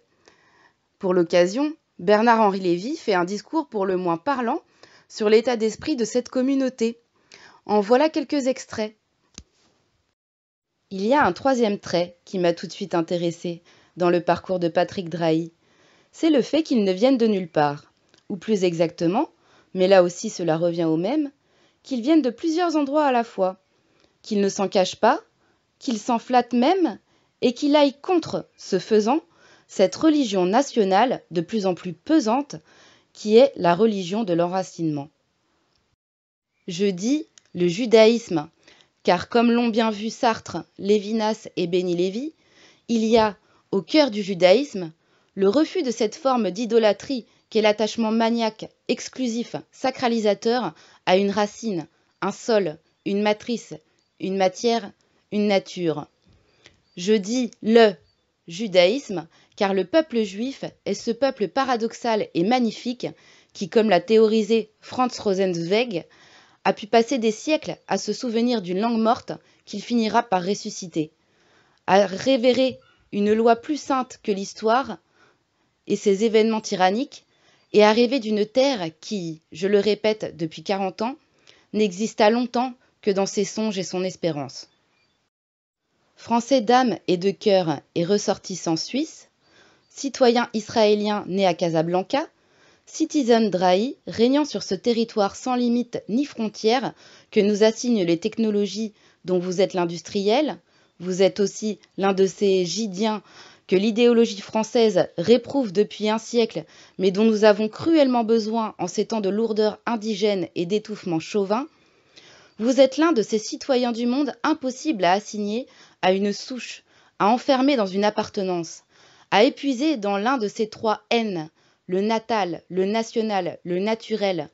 Pour l'occasion, Bernard-Henri Lévy fait un discours pour le moins parlant sur l'état d'esprit de cette communauté. En voilà quelques extraits. Il y a un troisième trait qui m'a tout de suite intéressé dans le parcours de Patrick Drahi. C'est le fait qu'il ne vienne de nulle part, ou plus exactement, mais là aussi cela revient au même, qu'ils viennent de plusieurs endroits à la fois, qu'il ne s'en cache pas, qu'il s'en flattent même, et qu'il aille contre, ce faisant, cette religion nationale de plus en plus pesante qui est la religion de l'enracinement. Je dis le judaïsme, car comme l'ont bien vu Sartre, Lévinas et Béni lévi il y a, au cœur du judaïsme, le refus de cette forme d'idolâtrie qu'est l'attachement maniaque, exclusif, sacralisateur à une racine, un sol, une matrice, une matière, une nature. Je dis le judaïsme, car le peuple juif est ce peuple paradoxal et magnifique qui, comme l'a théorisé Franz Rosenzweig, a pu passer des siècles à se souvenir d'une langue morte qu'il finira par ressusciter, à révérer une loi plus sainte que l'histoire et ses événements tyranniques, et à rêver d'une terre qui, je le répète depuis 40 ans, n'exista longtemps que dans ses songes et son espérance. Français d'âme et de cœur et ressortissant suisse, citoyen israélien né à Casablanca, Citizen Drahi, régnant sur ce territoire sans limite ni frontières que nous assignent les technologies dont vous êtes l'industriel, vous êtes aussi l'un de ces Gidiens que l'idéologie française réprouve depuis un siècle, mais dont nous avons cruellement besoin en ces temps de lourdeur indigène et d'étouffement chauvin, vous êtes l'un de ces citoyens du monde impossibles à assigner à une souche, à enfermer dans une appartenance, à épuiser dans l'un de ces trois haines, le natal, le national, le naturel,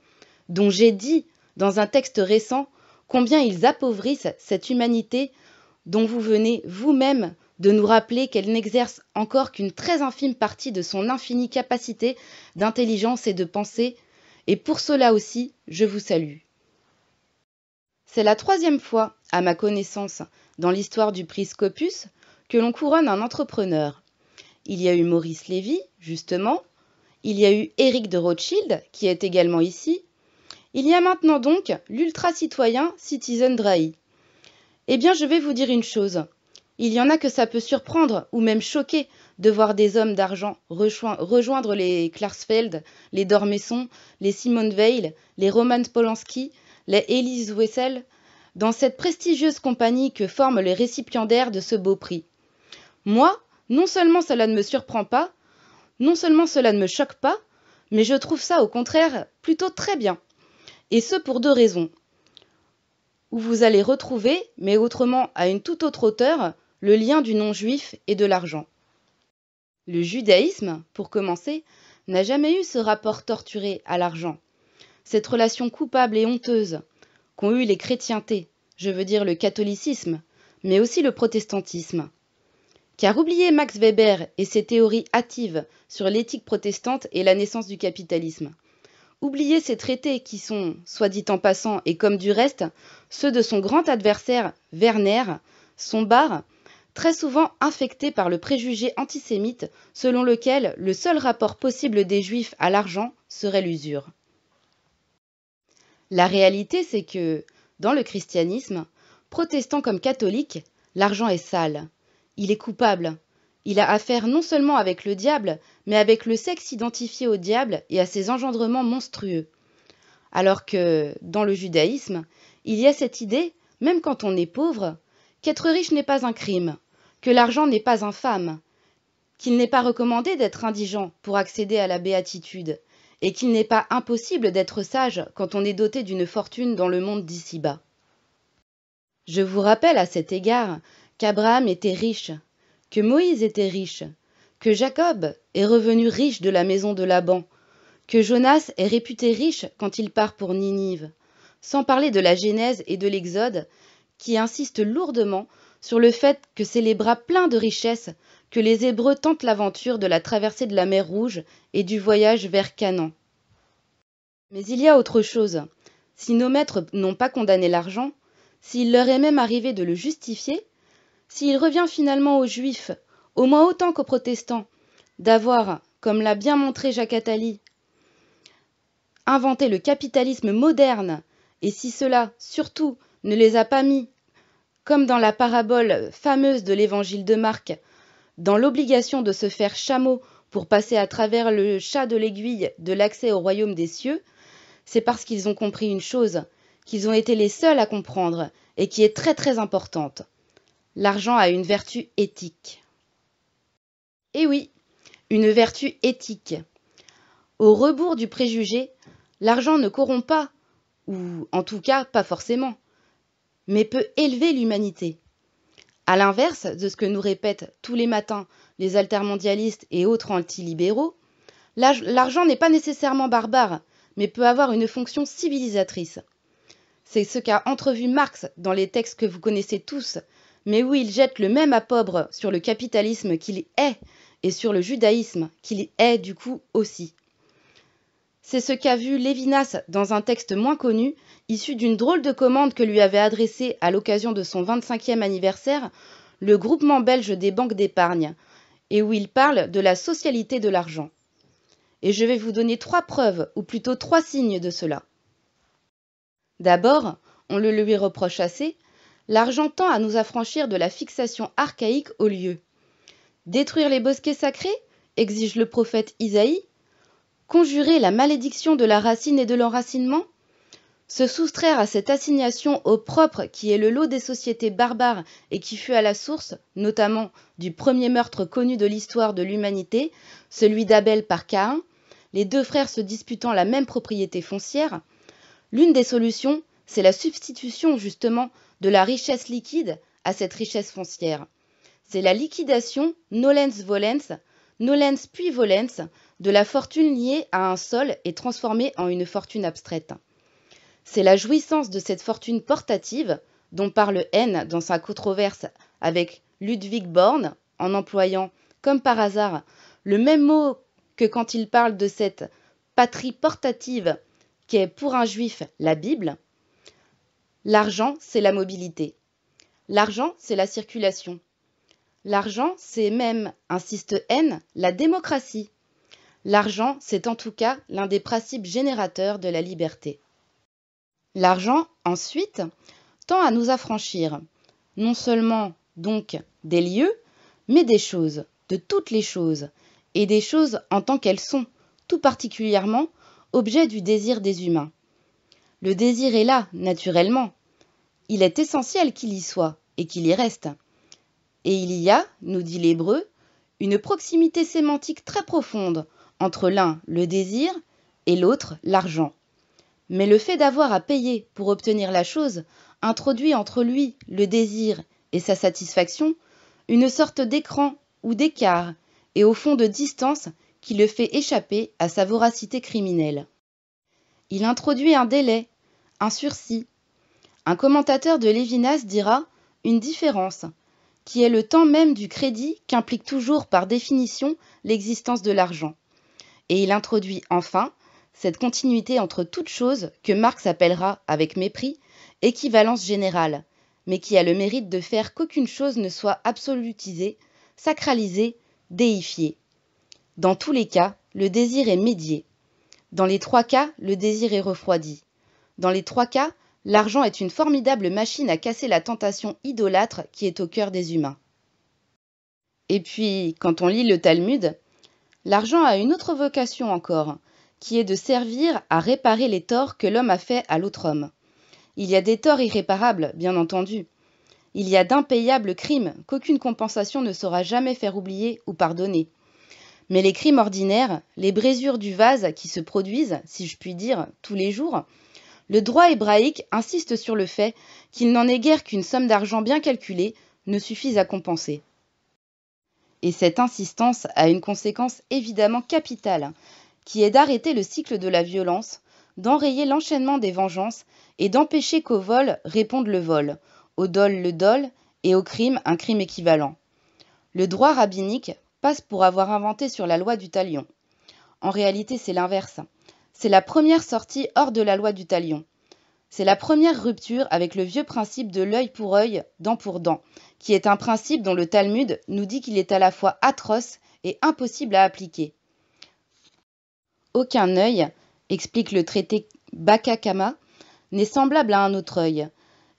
dont j'ai dit, dans un texte récent, combien ils appauvrissent cette humanité dont vous venez vous-même de nous rappeler qu'elle n'exerce encore qu'une très infime partie de son infinie capacité d'intelligence et de pensée, et pour cela aussi, je vous salue. C'est la troisième fois, à ma connaissance, dans l'histoire du prix Scopus, que l'on couronne un entrepreneur. Il y a eu Maurice Lévy, justement, il y a eu Eric de Rothschild, qui est également ici. Il y a maintenant donc l'ultra-citoyen Citizen Drahi. Eh bien, je vais vous dire une chose. Il y en a que ça peut surprendre ou même choquer de voir des hommes d'argent rejoindre les Klarsfeld, les Dormesson, les Simone Veil, les Roman Polanski, les Elise Wessel, dans cette prestigieuse compagnie que forment les récipiendaires de ce beau prix. Moi, non seulement cela ne me surprend pas, non seulement cela ne me choque pas, mais je trouve ça au contraire plutôt très bien. Et ce pour deux raisons. Où vous allez retrouver, mais autrement à une toute autre hauteur, le lien du non-juif et de l'argent. Le judaïsme, pour commencer, n'a jamais eu ce rapport torturé à l'argent. Cette relation coupable et honteuse qu'ont eu les chrétientés, je veux dire le catholicisme, mais aussi le protestantisme. Car oublier Max Weber et ses théories hâtives sur l'éthique protestante et la naissance du capitalisme. Oublier ses traités qui sont, soit dit en passant et comme du reste, ceux de son grand adversaire Werner, son bar, très souvent infecté par le préjugé antisémite selon lequel le seul rapport possible des juifs à l'argent serait l'usure. La réalité, c'est que, dans le christianisme, protestant comme catholique, l'argent est sale, il est coupable. Il a affaire non seulement avec le diable, mais avec le sexe identifié au diable et à ses engendrements monstrueux. Alors que, dans le judaïsme, il y a cette idée, même quand on est pauvre, qu'être riche n'est pas un crime, que l'argent n'est pas infâme, qu'il n'est pas recommandé d'être indigent pour accéder à la béatitude, et qu'il n'est pas impossible d'être sage quand on est doté d'une fortune dans le monde d'ici-bas. Je vous rappelle à cet égard qu'Abraham était riche, que Moïse était riche, que Jacob est revenu riche de la maison de Laban, que Jonas est réputé riche quand il part pour Ninive, sans parler de la Genèse et de l'Exode, qui insistent lourdement sur le fait que c'est les bras pleins de richesses que les Hébreux tentent l'aventure de la traversée de la mer Rouge et du voyage vers Canaan. Mais il y a autre chose. Si nos maîtres n'ont pas condamné l'argent, s'il leur est même arrivé de le justifier, s'il revient finalement aux Juifs, au moins autant qu'aux protestants, d'avoir, comme l'a bien montré Jacques Attali, inventé le capitalisme moderne, et si cela, surtout, ne les a pas mis, comme dans la parabole fameuse de l'évangile de Marc, dans l'obligation de se faire chameau pour passer à travers le chat de l'aiguille de l'accès au royaume des cieux, c'est parce qu'ils ont compris une chose, qu'ils ont été les seuls à comprendre, et qui est très très importante l'argent a une vertu éthique. Eh oui, une vertu éthique. Au rebours du préjugé, l'argent ne corrompt pas, ou en tout cas pas forcément, mais peut élever l'humanité. À l'inverse de ce que nous répètent tous les matins les altermondialistes et autres antilibéraux, l'argent n'est pas nécessairement barbare, mais peut avoir une fonction civilisatrice. C'est ce qu'a entrevu Marx dans les textes que vous connaissez tous, mais où il jette le même appauvre sur le capitalisme qu'il est et sur le judaïsme qu'il est du coup aussi. C'est ce qu'a vu Lévinas dans un texte moins connu, issu d'une drôle de commande que lui avait adressée à l'occasion de son 25e anniversaire le groupement belge des banques d'épargne, et où il parle de la socialité de l'argent. Et je vais vous donner trois preuves, ou plutôt trois signes de cela. D'abord, on le lui reproche assez, L'argent tend à nous affranchir de la fixation archaïque au lieu. Détruire les bosquets sacrés exige le prophète Isaïe. Conjurer la malédiction de la racine et de l'enracinement se soustraire à cette assignation au propre qui est le lot des sociétés barbares et qui fut à la source, notamment, du premier meurtre connu de l'histoire de l'humanité, celui d'Abel par Caïn, les deux frères se disputant la même propriété foncière, l'une des solutions, c'est la substitution justement de la richesse liquide à cette richesse foncière. C'est la liquidation nolens volens, nolens puis volens de la fortune liée à un sol et transformée en une fortune abstraite. C'est la jouissance de cette fortune portative dont parle N dans sa controverse avec Ludwig Born en employant, comme par hasard, le même mot que quand il parle de cette patrie portative qu'est pour un juif la Bible, L'argent, c'est la mobilité. L'argent, c'est la circulation. L'argent, c'est même, insiste N, la démocratie. L'argent, c'est en tout cas l'un des principes générateurs de la liberté. L'argent, ensuite, tend à nous affranchir, non seulement donc des lieux, mais des choses, de toutes les choses, et des choses en tant qu'elles sont, tout particulièrement objet du désir des humains. Le désir est là, naturellement. Il est essentiel qu'il y soit et qu'il y reste. Et il y a, nous dit l'hébreu, une proximité sémantique très profonde entre l'un, le désir, et l'autre, l'argent. Mais le fait d'avoir à payer pour obtenir la chose introduit entre lui, le désir, et sa satisfaction, une sorte d'écran ou d'écart, et au fond de distance qui le fait échapper à sa voracité criminelle. Il introduit un délai un sursis. Un commentateur de Lévinas dira une différence, qui est le temps même du crédit qu'implique toujours par définition l'existence de l'argent. Et il introduit enfin cette continuité entre toutes choses que Marx appellera, avec mépris, équivalence générale, mais qui a le mérite de faire qu'aucune chose ne soit absolutisée, sacralisée, déifiée. Dans tous les cas, le désir est médié. Dans les trois cas, le désir est refroidi. Dans les trois cas, l'argent est une formidable machine à casser la tentation idolâtre qui est au cœur des humains. Et puis, quand on lit le Talmud, l'argent a une autre vocation encore, qui est de servir à réparer les torts que l'homme a faits à l'autre homme. Il y a des torts irréparables, bien entendu. Il y a d'impayables crimes qu'aucune compensation ne saura jamais faire oublier ou pardonner. Mais les crimes ordinaires, les brésures du vase qui se produisent, si je puis dire, tous les jours, le droit hébraïque insiste sur le fait qu'il n'en est guère qu'une somme d'argent bien calculée ne suffise à compenser. Et cette insistance a une conséquence évidemment capitale, qui est d'arrêter le cycle de la violence, d'enrayer l'enchaînement des vengeances et d'empêcher qu'au vol réponde le vol, au dol le dol et au crime un crime équivalent. Le droit rabbinique passe pour avoir inventé sur la loi du talion. En réalité, c'est l'inverse. C'est la première sortie hors de la loi du talion. C'est la première rupture avec le vieux principe de l'œil pour œil, dent pour dent, qui est un principe dont le Talmud nous dit qu'il est à la fois atroce et impossible à appliquer. Aucun œil, explique le traité Bakakama, n'est semblable à un autre œil.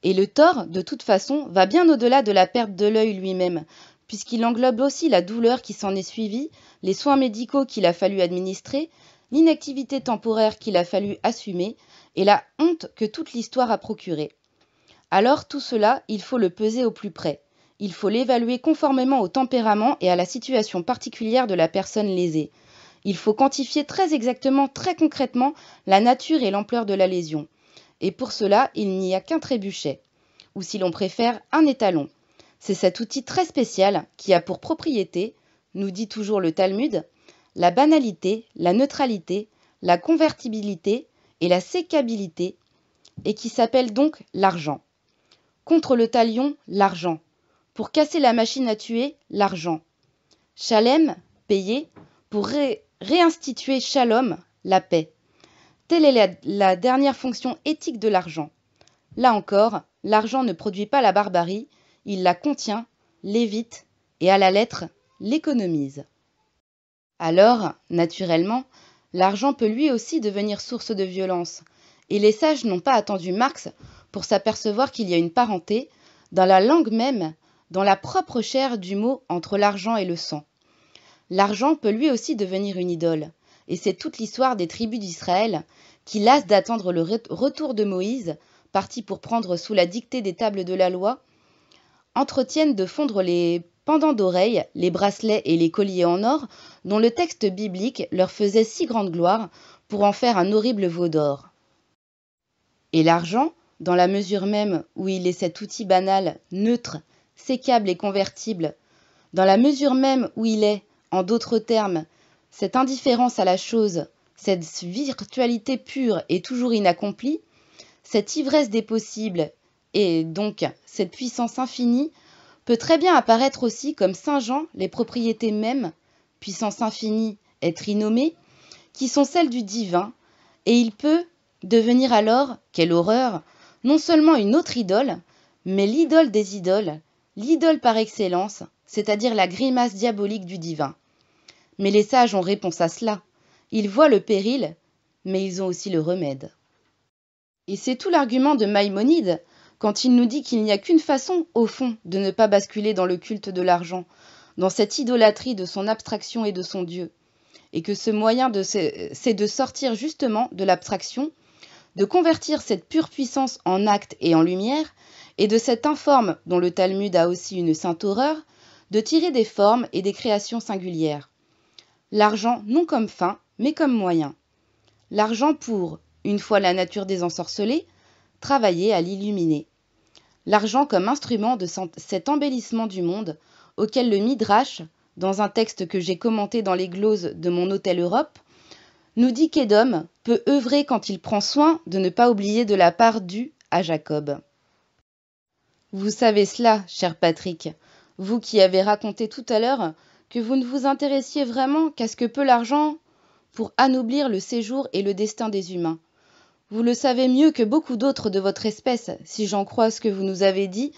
Et le tort, de toute façon, va bien au-delà de la perte de l'œil lui-même, puisqu'il englobe aussi la douleur qui s'en est suivie, les soins médicaux qu'il a fallu administrer, l'inactivité temporaire qu'il a fallu assumer et la honte que toute l'histoire a procurée. Alors tout cela, il faut le peser au plus près. Il faut l'évaluer conformément au tempérament et à la situation particulière de la personne lésée. Il faut quantifier très exactement, très concrètement, la nature et l'ampleur de la lésion. Et pour cela, il n'y a qu'un trébuchet, ou si l'on préfère, un étalon. C'est cet outil très spécial qui a pour propriété, nous dit toujours le Talmud, la banalité, la neutralité, la convertibilité et la sécabilité, et qui s'appelle donc l'argent. Contre le talion, l'argent. Pour casser la machine à tuer, l'argent. Chalem, payer, pour réinstituer Shalom, la paix. Telle est la dernière fonction éthique de l'argent. Là encore, l'argent ne produit pas la barbarie, il la contient, l'évite et à la lettre l'économise. Alors, naturellement, l'argent peut lui aussi devenir source de violence, et les sages n'ont pas attendu Marx pour s'apercevoir qu'il y a une parenté, dans la langue même, dans la propre chair du mot entre l'argent et le sang. L'argent peut lui aussi devenir une idole, et c'est toute l'histoire des tribus d'Israël qui, lassent d'attendre le retour de Moïse, parti pour prendre sous la dictée des tables de la loi, entretiennent de fondre les pendant d'oreilles, les bracelets et les colliers en or, dont le texte biblique leur faisait si grande gloire, pour en faire un horrible veau d'or. Et l'argent, dans la mesure même où il est cet outil banal, neutre, sécable et convertible, dans la mesure même où il est, en d'autres termes, cette indifférence à la chose, cette virtualité pure et toujours inaccomplie, cette ivresse des possibles, et donc cette puissance infinie peut très bien apparaître aussi comme Saint Jean, les propriétés mêmes, puissance infinie être innommée, qui sont celles du divin, et il peut devenir alors, quelle horreur, non seulement une autre idole, mais l'idole des idoles, l'idole par excellence, c'est-à-dire la grimace diabolique du divin. Mais les sages ont réponse à cela. Ils voient le péril, mais ils ont aussi le remède. Et c'est tout l'argument de Maïmonide quand il nous dit qu'il n'y a qu'une façon, au fond, de ne pas basculer dans le culte de l'argent, dans cette idolâtrie de son abstraction et de son Dieu, et que ce moyen, c'est de sortir justement de l'abstraction, de convertir cette pure puissance en acte et en lumière, et de cette informe, dont le Talmud a aussi une sainte horreur, de tirer des formes et des créations singulières. L'argent non comme fin, mais comme moyen. L'argent pour, une fois la nature désensorcelée, travailler à l'illuminer l'argent comme instrument de cet embellissement du monde auquel le Midrash, dans un texte que j'ai commenté dans les gloses de mon Hôtel Europe, nous dit qu'Edom peut œuvrer quand il prend soin de ne pas oublier de la part due à Jacob. Vous savez cela, cher Patrick, vous qui avez raconté tout à l'heure que vous ne vous intéressiez vraiment qu'à ce que peut l'argent pour anoblir le séjour et le destin des humains. Vous le savez mieux que beaucoup d'autres de votre espèce, si j'en crois ce que vous nous avez dit,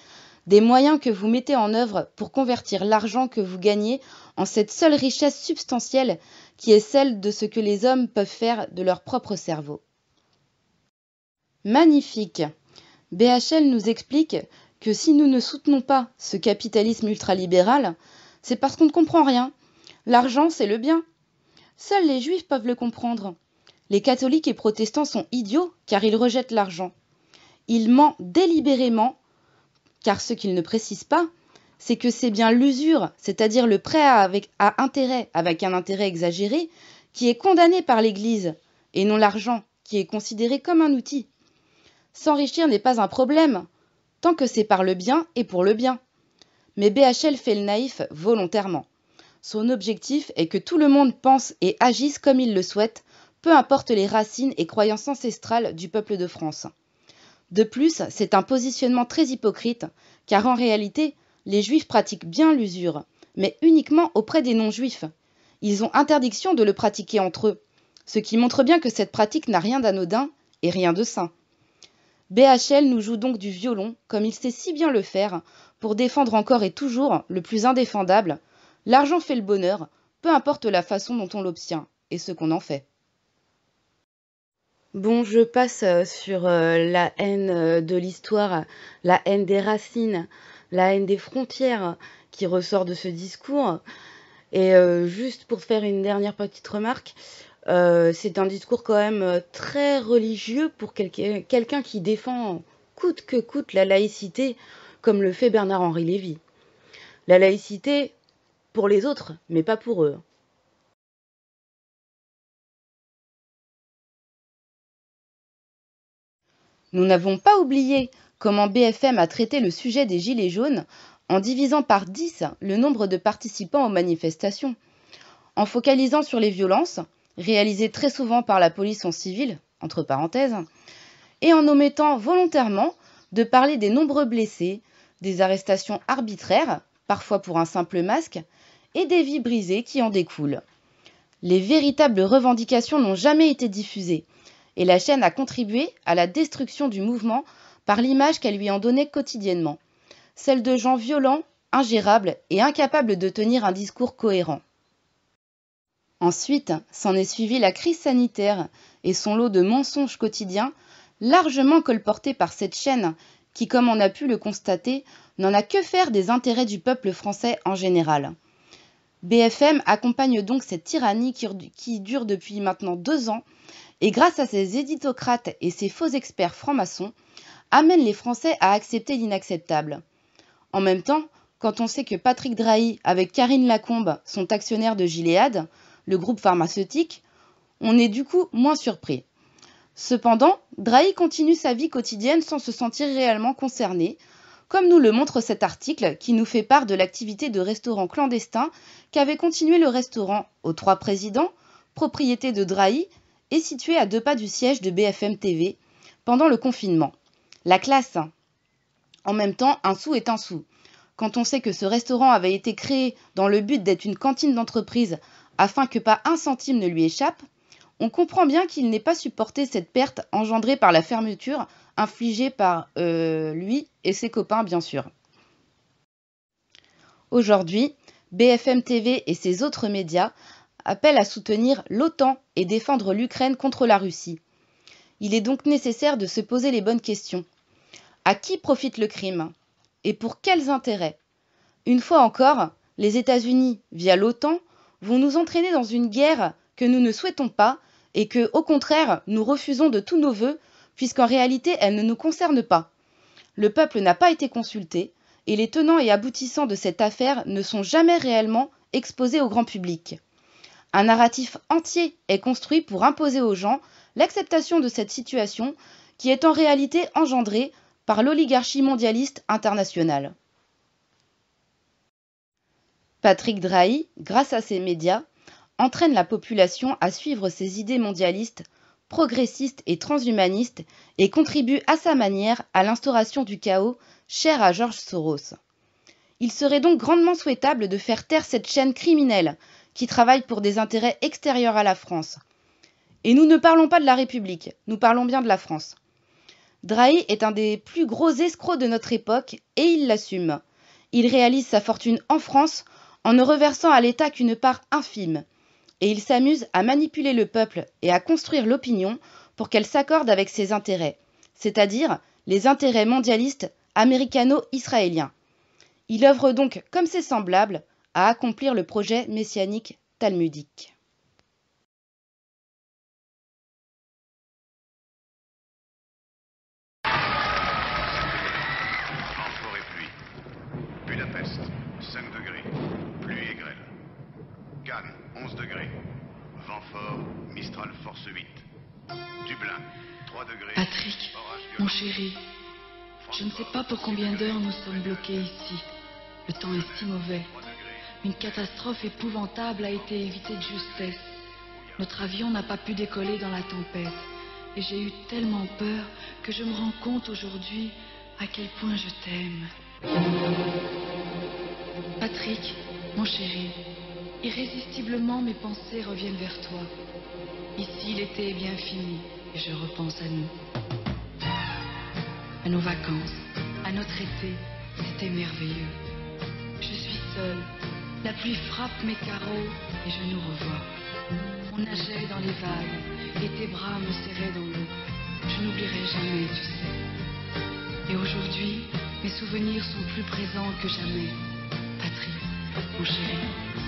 des moyens que vous mettez en œuvre pour convertir l'argent que vous gagnez en cette seule richesse substantielle qui est celle de ce que les hommes peuvent faire de leur propre cerveau. Magnifique. BHL nous explique que si nous ne soutenons pas ce capitalisme ultralibéral, c'est parce qu'on ne comprend rien. L'argent, c'est le bien. Seuls les juifs peuvent le comprendre. Les catholiques et protestants sont idiots car ils rejettent l'argent. Ils mentent délibérément car ce qu'ils ne précisent pas, c'est que c'est bien l'usure, c'est-à-dire le prêt à intérêt, avec un intérêt exagéré, qui est condamné par l'Église, et non l'argent, qui est considéré comme un outil. S'enrichir n'est pas un problème, tant que c'est par le bien et pour le bien. Mais BHL fait le naïf volontairement. Son objectif est que tout le monde pense et agisse comme il le souhaite, peu importe les racines et croyances ancestrales du peuple de France. De plus, c'est un positionnement très hypocrite, car en réalité, les Juifs pratiquent bien l'usure, mais uniquement auprès des non-Juifs. Ils ont interdiction de le pratiquer entre eux, ce qui montre bien que cette pratique n'a rien d'anodin et rien de sain. BHL nous joue donc du violon, comme il sait si bien le faire, pour défendre encore et toujours le plus indéfendable. L'argent fait le bonheur, peu importe la façon dont on l'obtient et ce qu'on en fait. Bon, je passe euh, sur euh, la haine euh, de l'histoire, la haine des racines, la haine des frontières qui ressort de ce discours. Et juste pour faire une dernière petite remarque, c'est un discours quand même très religieux pour quelqu'un qui défend coûte que coûte la laïcité, comme le fait Bernard-Henri Lévy. La laïcité pour les autres, mais pas pour eux. Nous n'avons pas oublié comment BFM a traité le sujet des Gilets jaunes en divisant par 10 le nombre de participants aux manifestations, en focalisant sur les violences, réalisées très souvent par la police en civil, entre parenthèses, et en omettant volontairement de parler des nombreux blessés, des arrestations arbitraires, parfois pour un simple masque, et des vies brisées qui en découlent. Les véritables revendications n'ont jamais été diffusées, et la chaîne a contribué à la destruction du mouvement par l'image qu'elle lui en donnait quotidiennement, celle de gens violents, ingérables et incapables de tenir un discours cohérent. Ensuite, s'en est suivie la crise sanitaire et son lot de mensonges quotidiens, largement colportés par cette chaîne qui, comme on a pu le constater, n'en a que faire des intérêts du peuple français en général. BFM accompagne donc cette tyrannie qui dure depuis maintenant deux ans et grâce à ces éditocrates et ces faux experts francs-maçons, amène les Français à accepter l'inacceptable. En même temps, quand on sait que Patrick Drahi avec Karine Lacombe sont actionnaires de Gilead, le groupe pharmaceutique, on est du coup moins surpris. Cependant, Drahi continue sa vie quotidienne sans se sentir réellement concerné, comme nous le montre cet article qui nous fait part de l'activité de restaurant clandestin qu'avait continué le restaurant aux trois présidents, propriété de Drahi, est situé à deux pas du siège de BFM TV pendant le confinement. La classe. En même temps, un sou est un sou. Quand on sait que ce restaurant avait été créé dans le but d'être une cantine d'entreprise afin que pas un centime ne lui échappe, on comprend bien qu'il n'ait pas supporté cette perte engendrée par la fermeture infligée par euh, lui et ses copains, bien sûr. Aujourd'hui, BFM TV et ses autres médias appelle à soutenir l'OTAN et défendre l'Ukraine contre la Russie. Il est donc nécessaire de se poser les bonnes questions. À qui profite le crime Et pour quels intérêts Une fois encore, les États-Unis, via l'OTAN, vont nous entraîner dans une guerre que nous ne souhaitons pas et que, au contraire, nous refusons de tous nos voeux, puisqu'en réalité elle ne nous concerne pas. Le peuple n'a pas été consulté, et les tenants et aboutissants de cette affaire ne sont jamais réellement exposés au grand public. Un narratif entier est construit pour imposer aux gens l'acceptation de cette situation qui est en réalité engendrée par l'oligarchie mondialiste internationale. Patrick Drahi, grâce à ses médias, entraîne la population à suivre ses idées mondialistes, progressistes et transhumanistes et contribue à sa manière à l'instauration du chaos cher à George Soros. Il serait donc grandement souhaitable de faire taire cette chaîne criminelle qui travaillent pour des intérêts extérieurs à la France. Et nous ne parlons pas de la République, nous parlons bien de la France. Drahi est un des plus gros escrocs de notre époque et il l'assume. Il réalise sa fortune en France en ne reversant à l'État qu'une part infime. Et il s'amuse à manipuler le peuple et à construire l'opinion pour qu'elle s'accorde avec ses intérêts, c'est-à-dire les intérêts mondialistes américano-israéliens. Il œuvre donc comme ses semblables à accomplir le projet messianique talmudique. et Budapest, 5 degrés, pluie et grêle. Cannes, 11 degrés, vent fort, Mistral force 8. Dublin, 3 degrés. Patrick, mon chéri, je ne sais pas pour combien d'heures nous sommes bloqués ici. Le temps est si mauvais. Une catastrophe épouvantable a été évitée de justesse. Notre avion n'a pas pu décoller dans la tempête. Et j'ai eu tellement peur que je me rends compte aujourd'hui à quel point je t'aime. Patrick, mon chéri, irrésistiblement mes pensées reviennent vers toi. Ici, l'été est bien fini et je repense à nous. À nos vacances, à notre été, c'était merveilleux. Je suis seule, la pluie frappe mes carreaux et je nous revois. On nageait dans les vagues et tes bras me serraient dans l'eau. Je n'oublierai jamais, tu sais. Et aujourd'hui, mes souvenirs sont plus présents que jamais. Patrie, mon chéri.